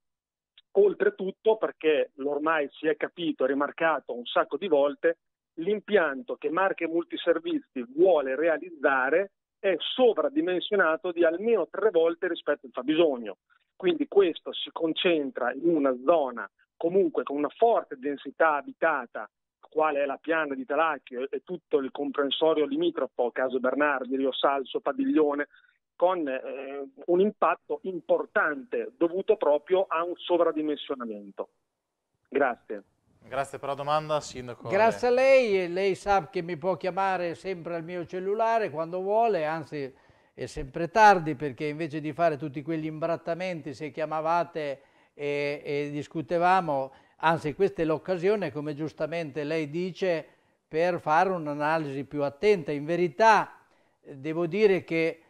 Oltretutto, perché ormai si è capito e rimarcato un sacco di volte, l'impianto che Marche Multiservizi vuole realizzare è sovradimensionato di almeno tre volte rispetto al fabbisogno. Quindi questo si concentra in una zona comunque con una forte densità abitata, quale è la piana di Talacchio e tutto il comprensorio limitrofo, caso Bernardi, Rio Salso, Padiglione, con eh, un impatto importante dovuto proprio a un sovradimensionamento. Grazie. Grazie per la domanda, Sindaco. Grazie a lei, lei sa che mi può chiamare sempre al mio cellulare quando vuole, anzi è sempre tardi perché invece di fare tutti quegli imbrattamenti se chiamavate e, e discutevamo, anzi questa è l'occasione, come giustamente lei dice, per fare un'analisi più attenta. In verità devo dire che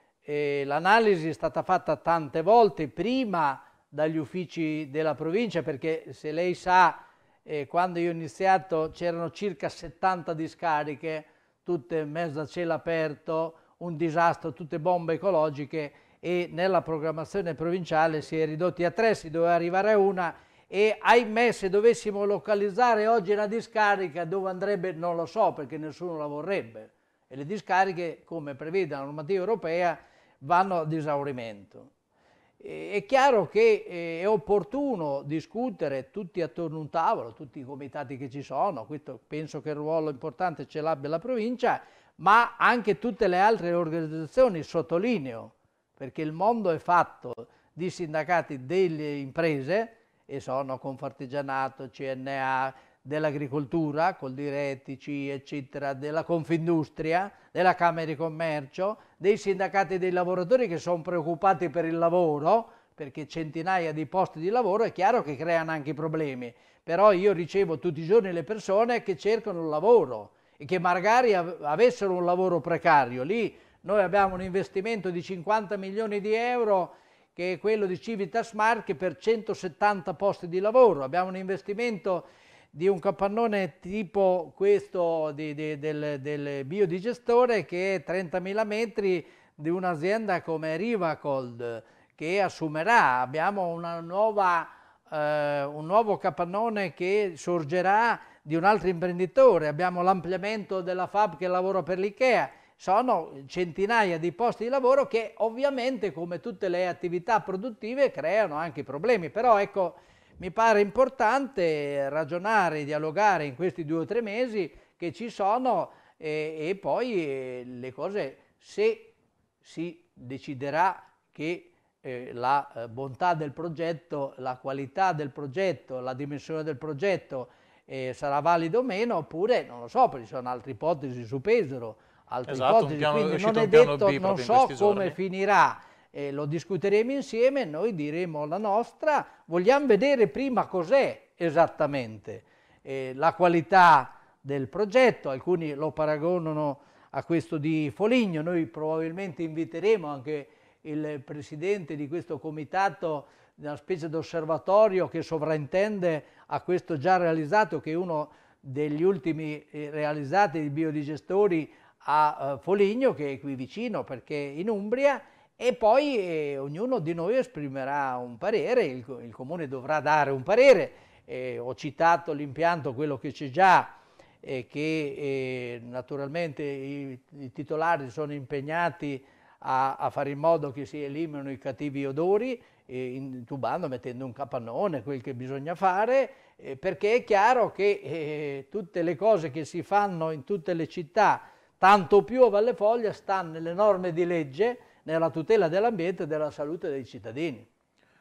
l'analisi è stata fatta tante volte, prima dagli uffici della provincia, perché se lei sa, eh, quando io ho iniziato c'erano circa 70 discariche, tutte in mezzo a cielo aperto, un disastro, tutte bombe ecologiche e nella programmazione provinciale si è ridotti a tre, si doveva arrivare a una e ahimè se dovessimo localizzare oggi una discarica dove andrebbe non lo so perché nessuno la vorrebbe e le discariche come prevede la normativa europea vanno ad esaurimento. È chiaro che eh, è opportuno discutere tutti attorno a un tavolo, tutti i comitati che ci sono, questo penso che il ruolo importante ce l'abbia la provincia, ma anche tutte le altre organizzazioni, sottolineo, perché il mondo è fatto di sindacati delle imprese e sono Confartigianato, CNA, dell'agricoltura, col dire etici, eccetera, della Confindustria, della Camera di Commercio, dei sindacati dei lavoratori che sono preoccupati per il lavoro, perché centinaia di posti di lavoro è chiaro che creano anche problemi, però io ricevo tutti i giorni le persone che cercano un lavoro e che magari avessero un lavoro precario. Lì noi abbiamo un investimento di 50 milioni di euro che è quello di Civitas Smart per 170 posti di lavoro, abbiamo un investimento di un capannone tipo questo di, di, del, del, biodigestore che è 30.000 metri di un'azienda come Rivacold che assumerà, abbiamo nuova, eh, un nuovo capannone che sorgerà di un altro imprenditore, abbiamo l'ampliamento della FAB che lavora per l'IKEA, sono centinaia di posti di lavoro che ovviamente come tutte le attività produttive creano anche problemi, però ecco mi pare importante ragionare, dialogare in questi due o tre mesi che ci sono e, e poi eh, le cose, se si deciderà che eh, la eh, bontà del progetto, la qualità del progetto, la dimensione del progetto eh, sarà valido o meno, oppure non lo so, perché ci sono altre ipotesi su Pesaro, altre esatto, ipotesi, piano, quindi non è detto, B non so come finirà eh, lo discuteremo insieme, noi diremo la nostra, vogliamo vedere prima cos'è esattamente eh, la qualità del progetto, alcuni lo paragonano a questo di Foligno, noi probabilmente inviteremo anche il presidente di questo comitato una specie di osservatorio che sovraintende a questo già realizzato, che è uno degli ultimi eh, realizzati di biodigestori a eh, Foligno, che è qui vicino perché in Umbria, e poi eh, ognuno di noi esprimerà un parere, il, il comune dovrà dare un parere. Eh, ho citato l'impianto, quello che c'è già, eh, che eh, naturalmente i, i, titolari sono impegnati a, a, fare in modo che si eliminino i cattivi odori, eh, intubando, mettendo un capannone, quel che bisogna fare, eh, perché è chiaro che tutte le cose che si fanno in tutte le città, tanto più a Valle Foglia, stanno nelle norme di legge, nella tutela dell'ambiente e della salute dei cittadini.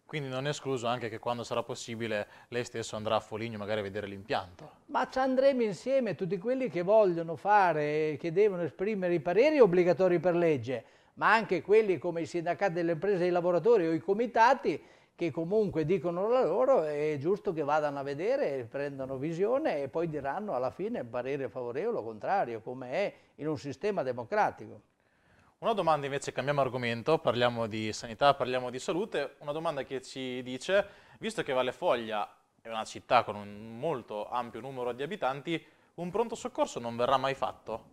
Quindi non è escluso anche che quando sarà possibile lei stesso andrà a Foligno magari a vedere l'impianto? Ma ci andremo insieme tutti quelli che vogliono fare, che devono esprimere i pareri obbligatori per legge, ma anche quelli come i sindacati delle imprese dei lavoratori o i comitati che comunque dicono la loro, è giusto che vadano a vedere, prendano visione e poi diranno alla fine parere favorevole o contrario, come è in un sistema democratico. Una domanda invece, cambiamo argomento, parliamo di sanità, parliamo di salute, una domanda che ci dice, visto che Valle Foglia è una città con un molto ampio numero di abitanti, un pronto soccorso non verrà mai fatto?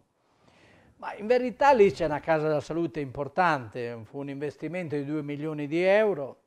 Ma in verità lì c'è una casa della salute importante, fu un investimento di 2 milioni di euro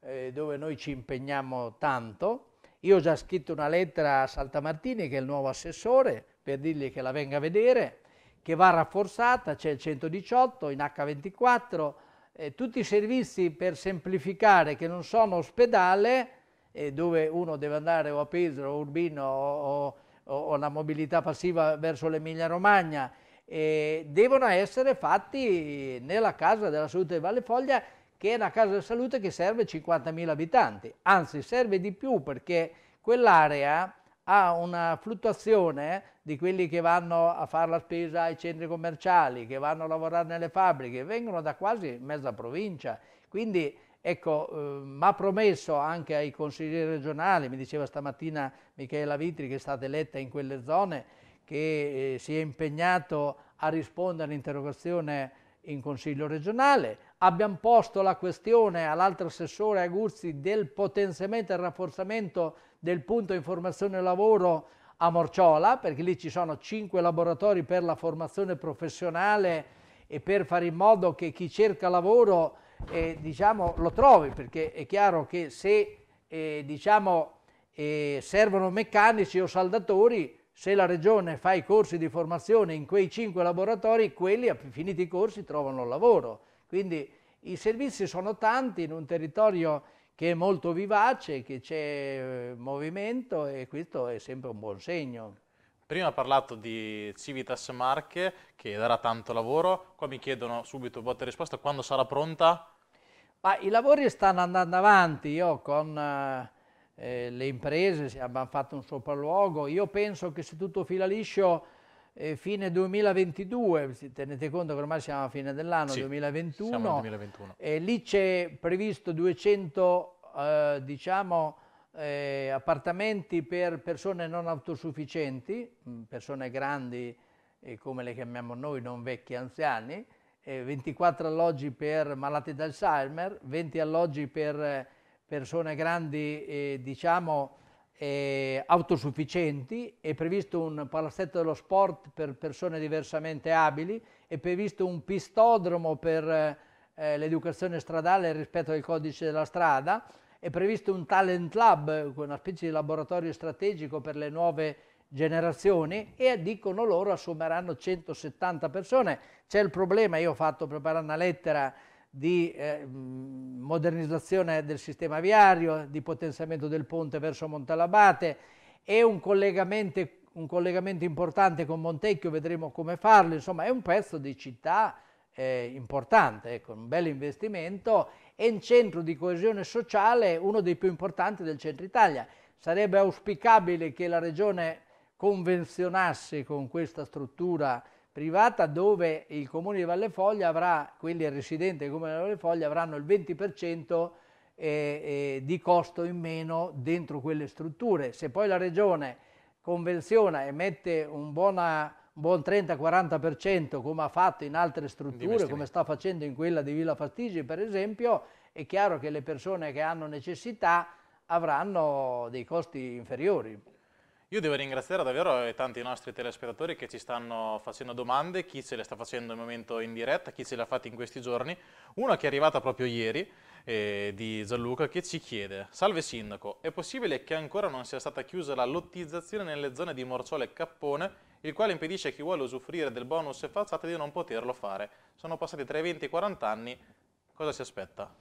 eh, dove noi ci impegniamo tanto. Io ho già scritto una lettera a Saltamartini che è il nuovo assessore per dirgli che la venga a vedere che va rafforzata, c'è il 118 in H24, eh, tutti i servizi per semplificare che non sono ospedale, eh, dove uno deve andare o a Pesaro, o a Urbino, o, o, o la mobilità passiva verso l'Emilia Romagna, eh, devono essere fatti nella Casa della Salute di Valle Foglia, che è una Casa della Salute che serve 50.000 abitanti, anzi serve di più perché quell'area ha una fluttuazione di quelli che vanno a fare la spesa ai centri commerciali, che vanno a lavorare nelle fabbriche, vengono da quasi mezza provincia. Quindi ecco, eh, mi ha promesso anche ai consiglieri regionali, mi diceva stamattina Michela Vitri che è stata eletta in quelle zone, che eh, si è impegnato a rispondere all'interrogazione in Consiglio regionale. Abbiamo posto la questione all'altro assessore Aguzzi del potenziamento e rafforzamento del punto informazione lavoro a Morciola, perché lì ci sono cinque laboratori per la formazione professionale e per fare in modo che chi cerca lavoro eh, diciamo, lo trovi, perché è chiaro che se eh, diciamo, eh, servono meccanici o saldatori, se la regione fa i corsi di formazione in quei cinque laboratori, quelli finiti i corsi trovano lavoro. Quindi i servizi sono tanti in un territorio che è molto vivace, che c'è eh, movimento e questo è sempre un buon segno. Prima ha parlato di Civitas Marche che darà tanto lavoro, qua mi chiedono subito botte e risposta, quando sarà pronta? Ma I lavori stanno andando avanti, io con eh, eh le imprese abbiamo fatto un sopralluogo, io penso che se tutto fila liscio eh, fine 2022, tenete conto che ormai siamo a fine dell'anno sì, 2021, 2021. Eh, lì c'è previsto 200 eh, diciamo, eh, appartamenti per persone non autosufficienti, mm, persone grandi eh, come le chiamiamo noi, non vecchi anziani, 24 eh, alloggi per malati d'Alzheimer, 20 alloggi per eh, persone grandi diciamo, autosufficienti, è previsto un palazzetto dello sport per persone diversamente abili, è previsto un pistodromo per eh, l'educazione stradale e il rispetto del codice della strada, è previsto un talent lab, una specie di laboratorio strategico per le nuove generazioni e dicono loro assumeranno 170 persone. C'è il problema, io ho fatto preparare una lettera di eh, modernizzazione del sistema viario, di potenziamento del ponte verso Montalabate e un collegamento, un collegamento importante con Montecchio, vedremo come farlo, insomma è un pezzo di città eh, importante, ecco, un bel investimento, e il centro di coesione sociale uno dei più importanti del centro Italia. Sarebbe auspicabile che la regione convenzionasse con questa struttura privata dove il comune di Valle Foglia avrà, quelli il residente del comune di Valle Foglia avranno il 20% eh, eh, di costo in meno dentro quelle strutture. Se poi la regione convenziona e mette un buona un buon 30-40% come ha fatto in altre strutture, come sta facendo in quella di Villa Fastigi per esempio, è chiaro che le persone che hanno necessità avranno dei costi inferiori. Io devo ringraziare davvero eh, tanti nostri telespettatori che ci stanno facendo domande, chi ce le sta facendo al momento in diretta, chi ce le ha fatte in questi giorni, una che è arrivata proprio ieri, eh, di Gianluca che ci chiede Salve Sindaco, è possibile che ancora non sia stata chiusa la lottizzazione nelle zone di Morciole e Cappone il quale impedisce a chi vuole usufruire del bonus e facciate di non poterlo fare. Sono passati tra i 20 e i 40 anni, cosa si aspetta?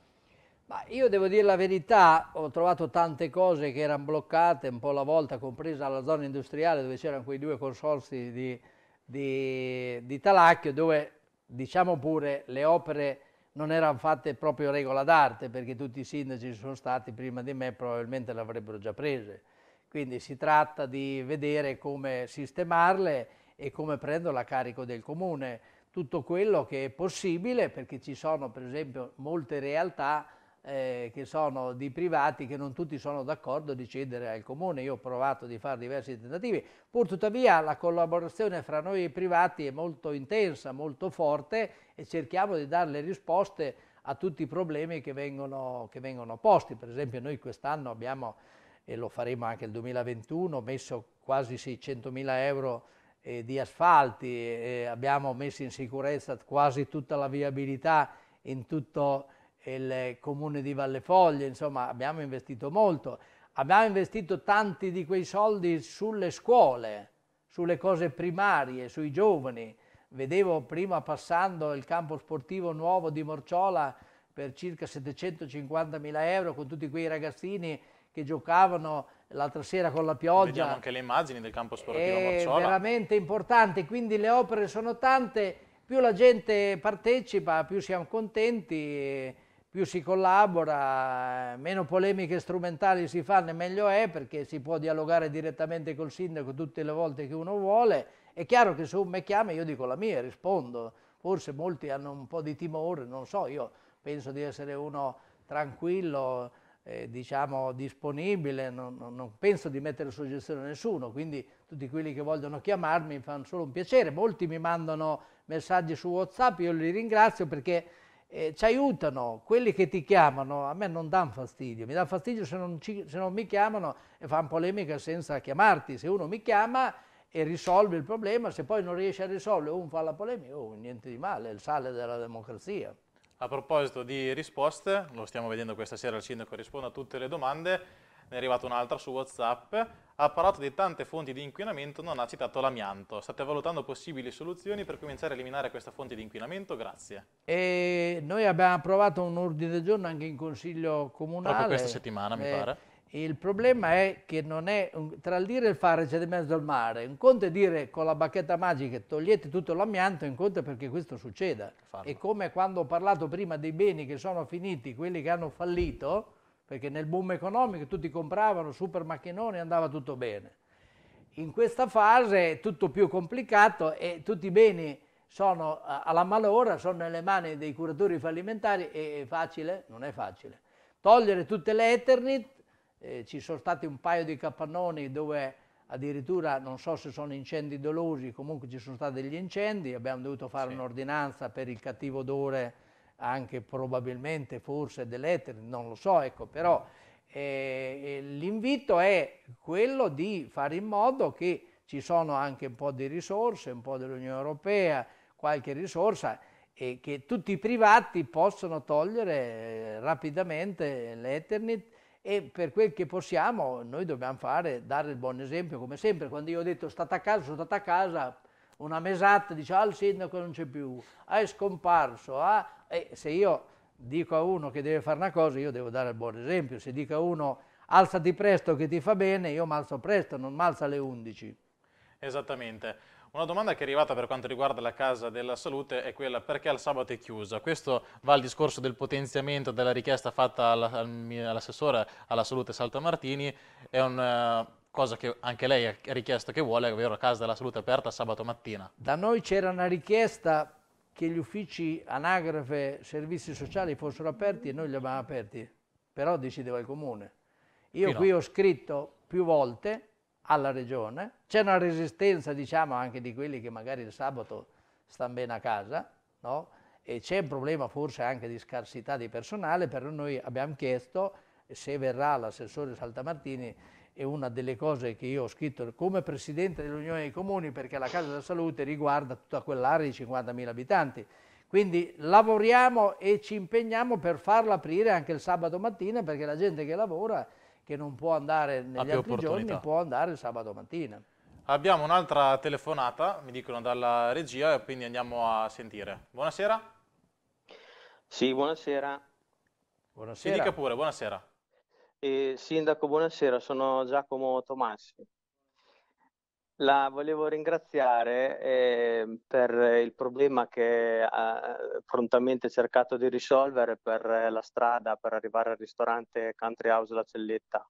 Ma io devo dire la verità, ho trovato tante cose che erano bloccate un po' alla volta, compresa la zona industriale dove c'erano quei due consorsi di, di, di Talacchio, dove diciamo pure le opere non erano fatte proprio regola d'arte perché tutti i sindaci che sono stati prima di me probabilmente l'avrebbero già prese. Quindi si tratta di vedere come sistemarle e come prenderla a carico del comune. Tutto quello che è possibile perché ci sono per esempio molte realtà eh, che sono di privati che non tutti sono d'accordo di cedere al comune. Io ho provato di fare diversi tentativi, Purtuttavia la collaborazione fra noi e i privati è molto intensa, molto forte e cerchiamo di dare le risposte a tutti i problemi che vengono, che vengono posti. Per esempio noi quest'anno abbiamo, e lo faremo anche nel 2021, messo quasi 600.000 euro eh, di asfalti, eh, abbiamo messo in sicurezza quasi tutta la viabilità in tutto il il comune di Vallefoglie, insomma abbiamo investito molto. Abbiamo investito tanti di quei soldi sulle scuole, sulle cose primarie, sui giovani. Vedevo prima passando il campo sportivo nuovo di Morciola per circa 750 mila euro con tutti quei ragazzini che giocavano l'altra sera con la pioggia. Vediamo anche le immagini del campo sportivo è eh, Morciola. È veramente importante, quindi le opere sono tante, più la gente partecipa, più siamo contenti più si collabora, eh, meno polemiche strumentali si fanno, meglio è, perché si può dialogare direttamente col sindaco tutte le volte che uno vuole. È chiaro che se un me chiama io dico la mia e rispondo. Forse molti hanno un po' di timore, non so, io penso di essere uno tranquillo, eh, diciamo disponibile, non, non, non, penso di mettere suggestione a nessuno, quindi tutti quelli che vogliono chiamarmi mi fanno solo un piacere. Molti mi mandano messaggi su WhatsApp, io li ringrazio perché eh, ci aiutano, quelli che ti chiamano a me non danno fastidio, mi danno fastidio se non, ci, se non mi chiamano e fanno polemica senza chiamarti, se uno mi chiama e risolve il problema, se poi non riesce a risolvere, uno fa la polemica, oh, niente di male, è il sale della democrazia. A proposito di risposte, lo stiamo vedendo questa sera, il sindaco risponde a tutte le domande, ne è arrivata un'altra su WhatsApp, ha parlato di tante fonti di inquinamento, non ha citato l'amianto. State valutando possibili soluzioni per cominciare a eliminare questa fonte di inquinamento? Grazie. E noi abbiamo approvato un ordine del giorno anche in Consiglio Comunale. Proprio questa settimana, eh, mi pare. Il problema è che non è un, tra il dire e il fare c'è di mezzo al mare. Un conto è dire con la bacchetta magica togliete tutto l'amianto, un conto è perché questo succeda. Farlo. E come quando ho parlato prima dei beni che sono finiti, quelli che hanno fallito, perché nel boom economico tutti compravano super macchinoni e andava tutto bene. In questa fase è tutto più complicato e tutti i beni sono eh, alla malora, sono nelle mani dei curatori fallimentari e è facile? Non è facile. Togliere tutte le Eternit, eh, ci sono stati un paio di capannoni dove addirittura non so se sono incendi dolosi, comunque ci sono stati degli incendi, abbiamo dovuto fare sì. un'ordinanza per il cattivo odore anche probabilmente forse deleteri, non lo so, ecco, però eh, eh, l'invito è quello di fare in modo che ci sono anche un po' di risorse, un po' dell'Unione Europea, qualche risorsa e che tutti i privati possono togliere eh, rapidamente l'Ethernet e per quel che possiamo noi dobbiamo fare, dare il buon esempio come sempre, quando io ho detto stata a casa, sono stata a casa, una mesata dice ah il sindaco non c'è più, ah è scomparso, ah... E se io dico a uno che deve fare una cosa io devo dare il buon esempio, se dico a uno alzati presto che ti fa bene, io mi alzo presto, non mi alzo alle 11. Esattamente. Una domanda che è arrivata per quanto riguarda la Casa della Salute è quella perché al sabato è chiusa. Questo va al discorso del potenziamento della richiesta fatta all'assessore alla Salute Salta Martini. È un eh, cosa che anche lei ha richiesto che vuole, ovvero Casa della Salute aperta sabato mattina. Da noi c'era una richiesta che gli uffici anagrafe servizi sociali fossero aperti e noi li avevamo aperti, però decideva il comune. Io qui, no. qui ho scritto più volte alla regione, c'è una resistenza diciamo anche di quelli che magari il sabato stanno bene a casa, no? e c'è un problema forse anche di scarsità di personale, però noi abbiamo chiesto se verrà l'assessore Saltamartini è una delle cose che io ho scritto come Presidente dell'Unione dei Comuni perché la Casa della Salute riguarda tutta quell'area di 50.000 abitanti. Quindi lavoriamo e ci impegniamo per farla aprire anche il sabato mattina perché la gente che lavora, che non può andare negli altri giorni, può andare il sabato mattina. Abbiamo un'altra telefonata, mi dicono dalla regia, e quindi andiamo a sentire. Buonasera. Sì, buonasera. Buonasera. Si dica pure, buonasera. Eh, Sindaco, buonasera, sono Giacomo Tomassi. La volevo ringraziare eh, per il problema che ha eh, prontamente cercato di risolvere per la strada per arrivare al ristorante Country House La Celletta.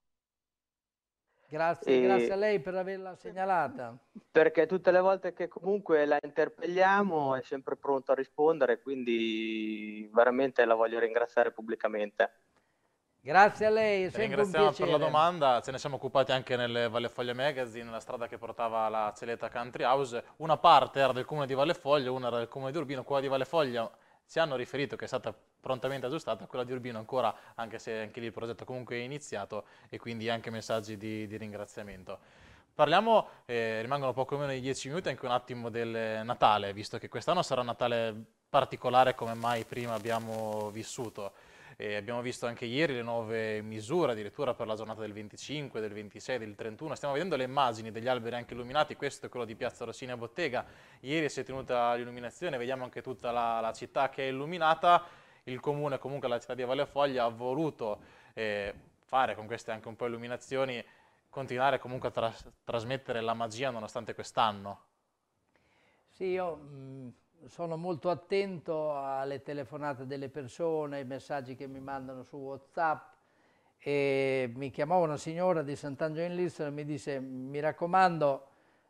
Grazie, e... grazie a lei per averla segnalata. Perché tutte le volte che comunque la interpelliamo è sempre pronto a rispondere, quindi veramente la voglio ringraziare pubblicamente. Grazie a lei, è sempre Ringraziamo per la domanda, ce ne siamo occupati anche nelle Vallefoglia Magazine, la strada che portava la Celeta Country House, una parte era del comune di Valle Vallefoglia, una era del comune di Urbino, quella di Valle Vallefoglia ci hanno riferito che è stata prontamente aggiustata, quella di Urbino ancora, anche se anche lì il progetto comunque è iniziato e quindi anche messaggi di, di ringraziamento. Parliamo, eh, rimangono poco meno di 10 minuti, anche un attimo del Natale, visto che quest'anno sarà un Natale particolare come mai prima abbiamo vissuto. E abbiamo visto anche ieri le nuove misure, addirittura per la giornata del 25, del 26, del 31. Stiamo vedendo le immagini degli alberi anche illuminati. Questo è quello di Piazza Rossini a Bottega. Ieri si è tenuta l'illuminazione, vediamo anche tutta la, la città che è illuminata. Il comune, comunque la città di Vallefoglia, ha voluto eh, fare con queste anche un po' illuminazioni, continuare comunque a tras trasmettere la magia nonostante quest'anno. Sì, io mh, mm, sono molto attento alle telefonate delle persone, ai messaggi che mi mandano su Whatsapp e mi chiamò una signora di Sant'Angelo in Listone e mi disse mi raccomando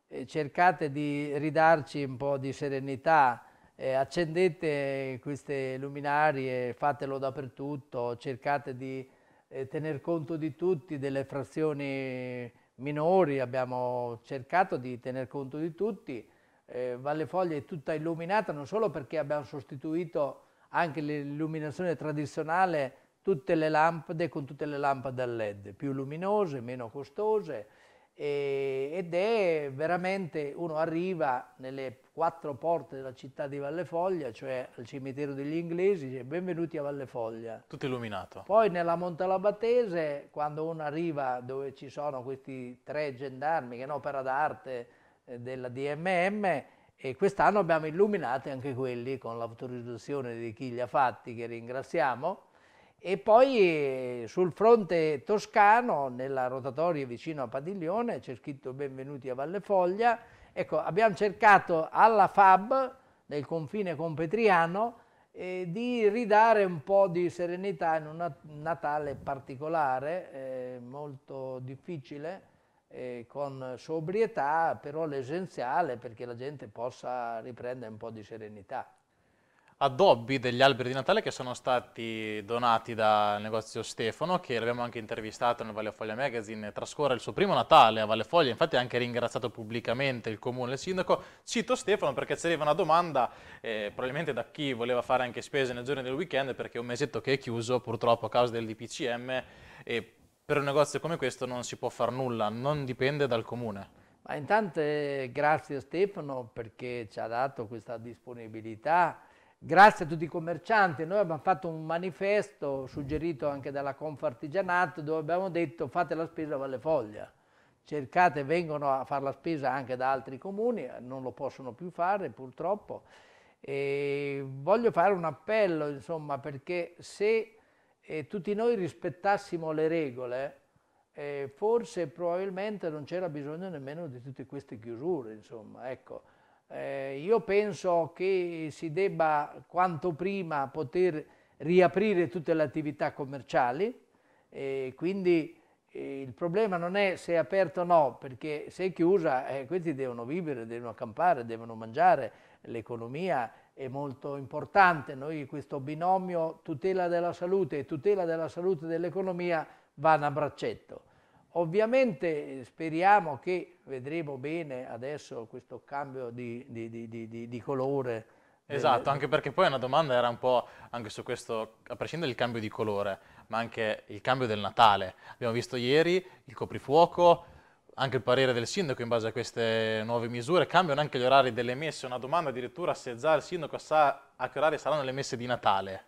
eh, cercate di ridarci un po' di serenità, eh, accendete queste luminarie, fatelo dappertutto, cercate di eh, tener conto di tutti, delle frazioni minori, abbiamo cercato di tener conto di tutti eh, Valle Foglia è tutta illuminata non solo perché abbiamo sostituito anche l'illuminazione tradizionale tutte le lampade con tutte le lampade a led, più luminose, meno costose e, ed è veramente uno arriva nelle quattro porte della città di Valle Foglia, cioè al cimitero degli inglesi, dice benvenuti a Valle Foglia. Tutto illuminato. Poi nella Montalabatese, quando uno arriva dove ci sono questi tre gendarmi che è un'opera d'arte, eh, della DMM e quest'anno abbiamo illuminati anche quelli con l'autorizzazione di chi li ha fatti, che ringraziamo. E poi eh, sul fronte toscano, nella rotatoria vicino a Padiglione, c'è scritto benvenuti a Valle Foglia. Ecco, abbiamo cercato alla FAB, nel confine con Petriano, eh, di ridare un po' di serenità in un Natale particolare, eh, molto difficile, eh, con sobrietà, però l'essenziale perché la gente possa riprendere un po' di serenità. Addobbi degli alberi di Natale che sono stati donati dal negozio Stefano, che l'abbiamo anche intervistato nel Valle Foglia Magazine, trascorre il suo primo Natale a Valle Foglia, infatti ha anche ringraziato pubblicamente il comune e il sindaco. Cito Stefano perché ci arriva una domanda, eh, probabilmente da chi voleva fare anche spese nel giorno del weekend, perché è un mesetto che è chiuso purtroppo a causa del DPCM e per un negozio come questo non si può fare nulla, non dipende dal comune. Ma intanto eh, grazie a Stefano perché ci ha dato questa disponibilità, grazie a tutti i commercianti, noi abbiamo fatto un manifesto suggerito anche dalla Confartigianato dove abbiamo detto fate la spesa a Valle Foglia, cercate, vengono a fare la spesa anche da altri comuni, eh, non lo possono più fare purtroppo e voglio fare un appello insomma perché se eh, tutti noi rispettassimo le regole, eh, forse probabilmente non c'era bisogno nemmeno di tutte queste chiusure, insomma, ecco. eh, io penso che si debba quanto prima poter riaprire tutte le attività commerciali, e quindi il problema non è se è aperto o no, perché se è chiusa eh, questi devono vivere, devono campare, devono mangiare, l'economia è molto importante. Noi questo binomio tutela della salute e tutela della salute dell'economia vanno a braccetto. Ovviamente speriamo che, vedremo bene adesso questo cambio di, di, di, di colore. Esatto, anche perché poi una domanda era un po' anche su questo, a prescindere dal cambio di colore, ma anche il cambio del Natale. Abbiamo visto ieri il coprifuoco, anche il parere del sindaco in base a queste nuove misure, cambiano anche gli orari delle messe, una domanda addirittura se già il sindaco sa a che orari saranno le messe di Natale.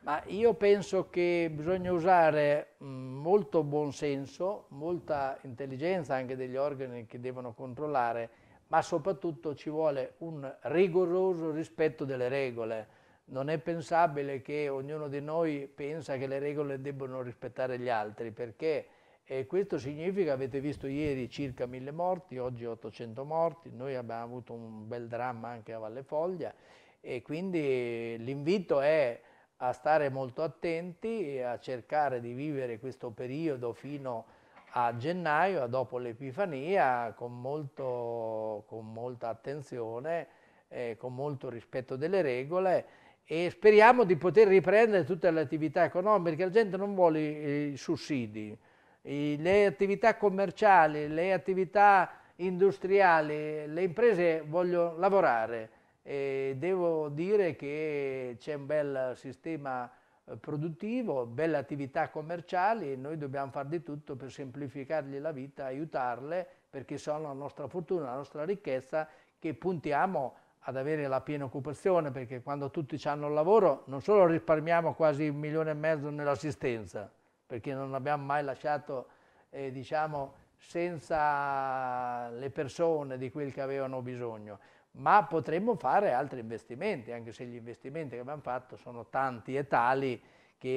Ma io penso che bisogna usare molto buonsenso, molta intelligenza anche degli organi che devono controllare, ma soprattutto ci vuole un rigoroso rispetto delle regole. Non è pensabile che ognuno di noi pensa che le regole debbano rispettare gli altri, perché e questo significa, avete visto ieri circa 1000 morti, oggi 800 morti, noi abbiamo avuto un bel dramma anche a Valle Foglia e quindi l'invito è a stare molto attenti e a cercare di vivere questo periodo fino a gennaio, dopo l'Epifania, con, con, molta attenzione, eh, con molto rispetto delle regole e speriamo di poter riprendere tutte le attività economiche, perché la gente non vuole eh, i sussidi, le attività commerciali, le attività industriali, le imprese vogliono lavorare e devo dire che c'è un bel sistema eh, produttivo, belle attività commerciali e noi dobbiamo fare di tutto per semplificargli la vita, aiutarle perché sono la nostra fortuna, la nostra ricchezza che puntiamo ad avere la piena occupazione perché quando tutti hanno il lavoro non solo risparmiamo quasi un milione e mezzo nell'assistenza, perché non abbiamo mai lasciato, eh, diciamo, senza le persone di quel che avevano bisogno, ma potremmo fare altri investimenti, anche se gli investimenti che abbiamo fatto sono tanti e tali che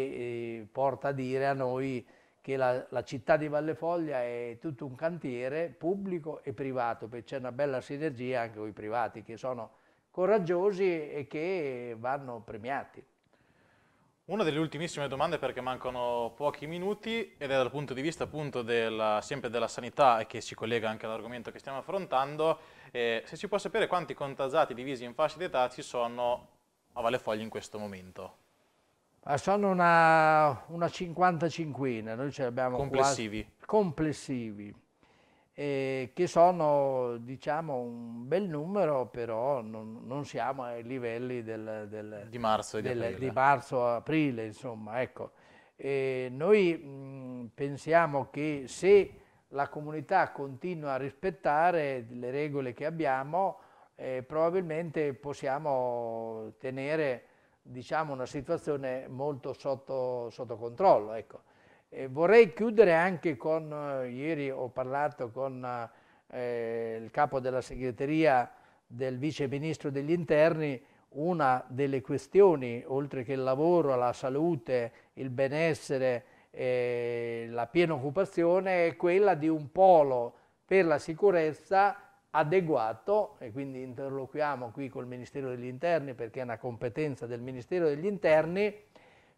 eh, porta a dire a noi che la, la, città di Valle Foglia è tutto un cantiere pubblico e privato, perché c'è una bella sinergia anche con i privati che sono coraggiosi e che vanno premiati. Una delle ultimissime domande perché mancano pochi minuti ed è dal punto di vista appunto della, sempre della sanità e che si collega anche all'argomento che stiamo affrontando, eh, se si può sapere quanti contagiati divisi in fasce d'età ci sono a Valefoglia in questo momento. sono una, una 55, noi ce l'abbiamo Complessivi. Quasi, complessivi eh, che sono diciamo un bel numero, però non, non siamo ai livelli del, del, di marzo-aprile. Marzo, insomma, ecco. Eh, noi mh, pensiamo che se la comunità continua a rispettare le regole che abbiamo, eh, probabilmente possiamo tenere diciamo, una situazione molto sotto, sotto controllo. Ecco. Eh, vorrei chiudere anche con, eh, ieri ho parlato con eh, il capo della segreteria del vice ministro degli interni, una delle questioni, oltre che il lavoro, la salute, il benessere, la piena occupazione, è quella di un polo per la sicurezza adeguato, e quindi interloquiamo qui col Ministero degli Interni perché è una competenza del Ministero degli Interni,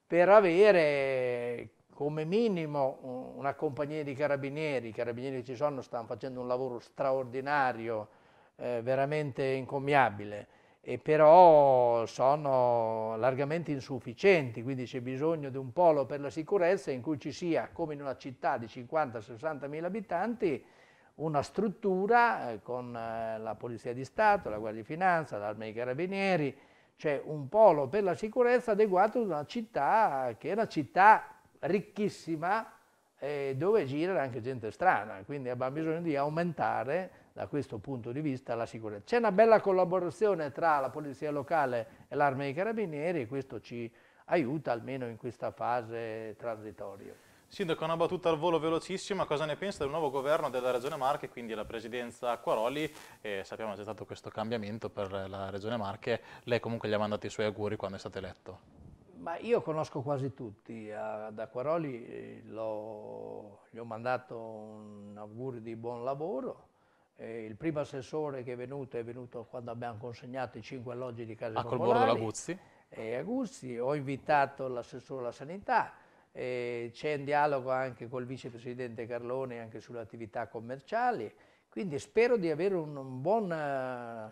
per avere come minimo una compagnia di carabinieri, i carabinieri che ci sono stanno facendo un lavoro straordinario, eh, veramente incommiabile, e però sono largamente insufficienti, quindi c'è bisogno di un polo per la sicurezza in cui ci sia, come in una città di 50-60 mila abitanti, una struttura eh, con eh, la Polizia di Stato, la Guardia di Finanza, l'Arma dei Carabinieri, cioè un polo per la sicurezza adeguato ad una città che è una città ricchissima eh, dove gira anche gente strana, quindi abbiamo bisogno di aumentare da questo punto di vista la sicurezza. C'è una bella collaborazione tra la polizia locale e l'arma dei carabinieri e questo ci aiuta almeno in questa fase transitoria. Sindaco, una battuta al volo velocissima, cosa ne pensa del nuovo governo della Regione Marche, quindi la presidenza Acquaroli, eh, sappiamo che c'è stato questo cambiamento per la Regione Marche, lei comunque gli ha mandato i suoi auguri quando è stato eletto. Ma io conosco quasi tutti, ad Acquaroli eh, gli ho mandato un augurio di buon lavoro, eh, il primo assessore che è venuto è venuto quando abbiamo consegnato i cinque alloggi di Casa ah, Popolari. della Guzzi? Eh, Aguzzi, ho invitato l'assessore alla sanità, c'è un dialogo anche col vicepresidente Carlone anche sulle attività commerciali, quindi spero di avere un, un buon eh,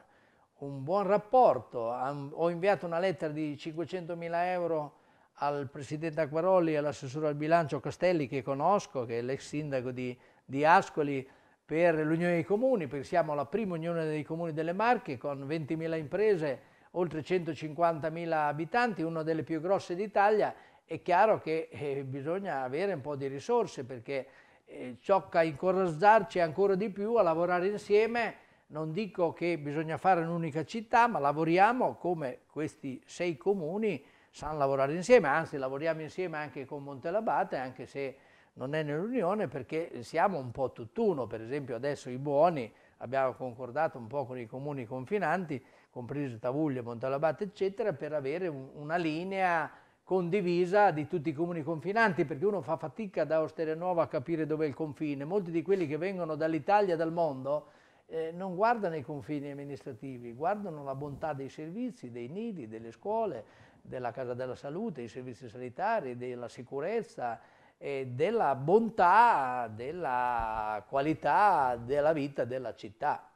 un buon rapporto, ho inviato una lettera di 500.000 euro al Presidente Acquaroli e all'assessore al bilancio Castelli che conosco, che è l'ex sindaco di, di Ascoli, per l'Unione dei Comuni, perché siamo la prima Unione dei Comuni delle Marche con 20.000 imprese, oltre 150.000 abitanti, una delle più grosse d'Italia, è chiaro che eh, bisogna avere un po' di risorse perché eh, ciò che incoraggiarci ancora di più a lavorare insieme non dico che bisogna fare un'unica città, ma lavoriamo come questi sei comuni sanno lavorare insieme, anzi lavoriamo insieme anche con Montelabate, anche se non è nell'Unione, perché siamo un po' tutt'uno, per esempio adesso i buoni abbiamo concordato un po' con i comuni confinanti, compreso Tavuglia, Montelabate, eccetera, per avere un, una linea condivisa di tutti i comuni confinanti, perché uno fa fatica da Osteria Nuova a capire dove è il confine, molti di quelli che vengono dall'Italia, dal mondo, eh, non guardano i confini amministrativi, guardano la bontà dei servizi, dei nidi, delle scuole, della casa della salute, dei servizi sanitari, della sicurezza e della bontà, della qualità della vita della città.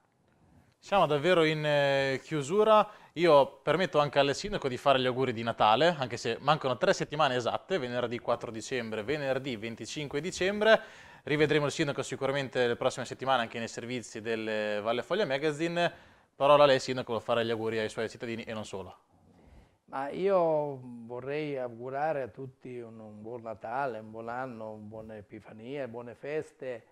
Siamo davvero in eh, chiusura, io permetto anche al sindaco di fare gli auguri di Natale, anche se mancano tre settimane esatte, venerdì 4 dicembre, venerdì 25 dicembre, Rivedremo il sindaco sicuramente le prossime settimane anche nei servizi del Valle Foglia Magazine. Parola a lei sindaco per fare gli auguri ai suoi cittadini e non solo. Ma io vorrei augurare a tutti un, un buon Natale, un buon anno, buone epifanie, buone feste.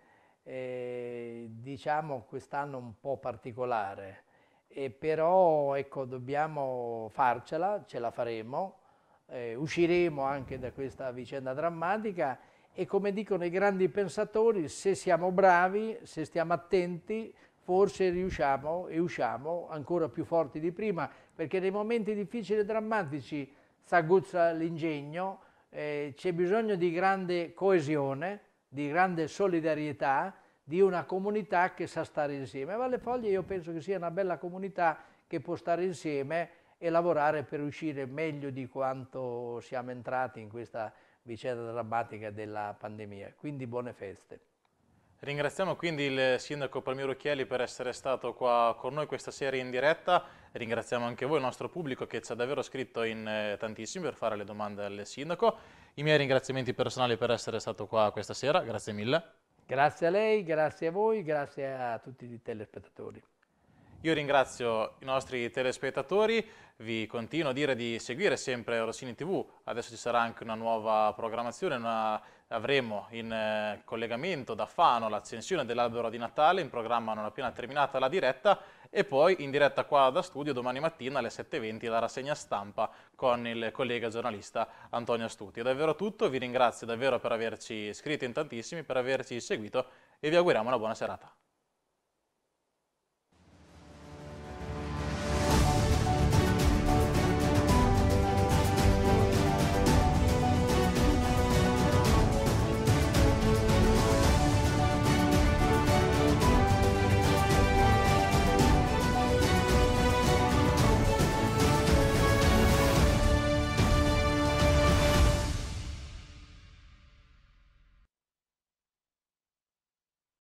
Eh, diciamo quest'anno un po' particolare, eh, però ecco, dobbiamo farcela, ce la faremo, eh, usciremo anche da questa vicenda drammatica e come dicono i grandi pensatori, se siamo bravi, se stiamo attenti, forse riusciamo e usciamo ancora più forti di prima, perché nei momenti difficili e drammatici s'aguzza l'ingegno, eh, c'è bisogno di grande coesione, di grande solidarietà, di una comunità che sa stare insieme. Valle Foglie io penso che sia una bella comunità che può stare insieme e lavorare per uscire meglio di quanto siamo entrati in questa vicenda drammatica della pandemia. Quindi buone feste. Ringraziamo quindi il sindaco Palmiro Chieli per essere stato qua con noi questa sera in diretta. Ringraziamo anche voi, il nostro pubblico, che ci ha davvero scritto in eh, tantissimi per fare le domande al sindaco. I miei ringraziamenti personali per essere stato qua questa sera. Grazie mille. Grazie a lei, grazie a voi, grazie a tutti i telespettatori. Io ringrazio i nostri telespettatori, vi continuo a dire di seguire sempre Rossini TV, adesso ci sarà anche una nuova programmazione, una... avremo in eh, collegamento da Fano l'accensione dell'albero di Natale, in programma non appena terminata la diretta e poi in diretta qua da studio domani mattina alle 7.20 la rassegna stampa con il collega giornalista Antonio Astuti. È davvero tutto, vi ringrazio davvero per averci iscritti in tantissimi, per averci seguito e vi auguriamo una buona serata.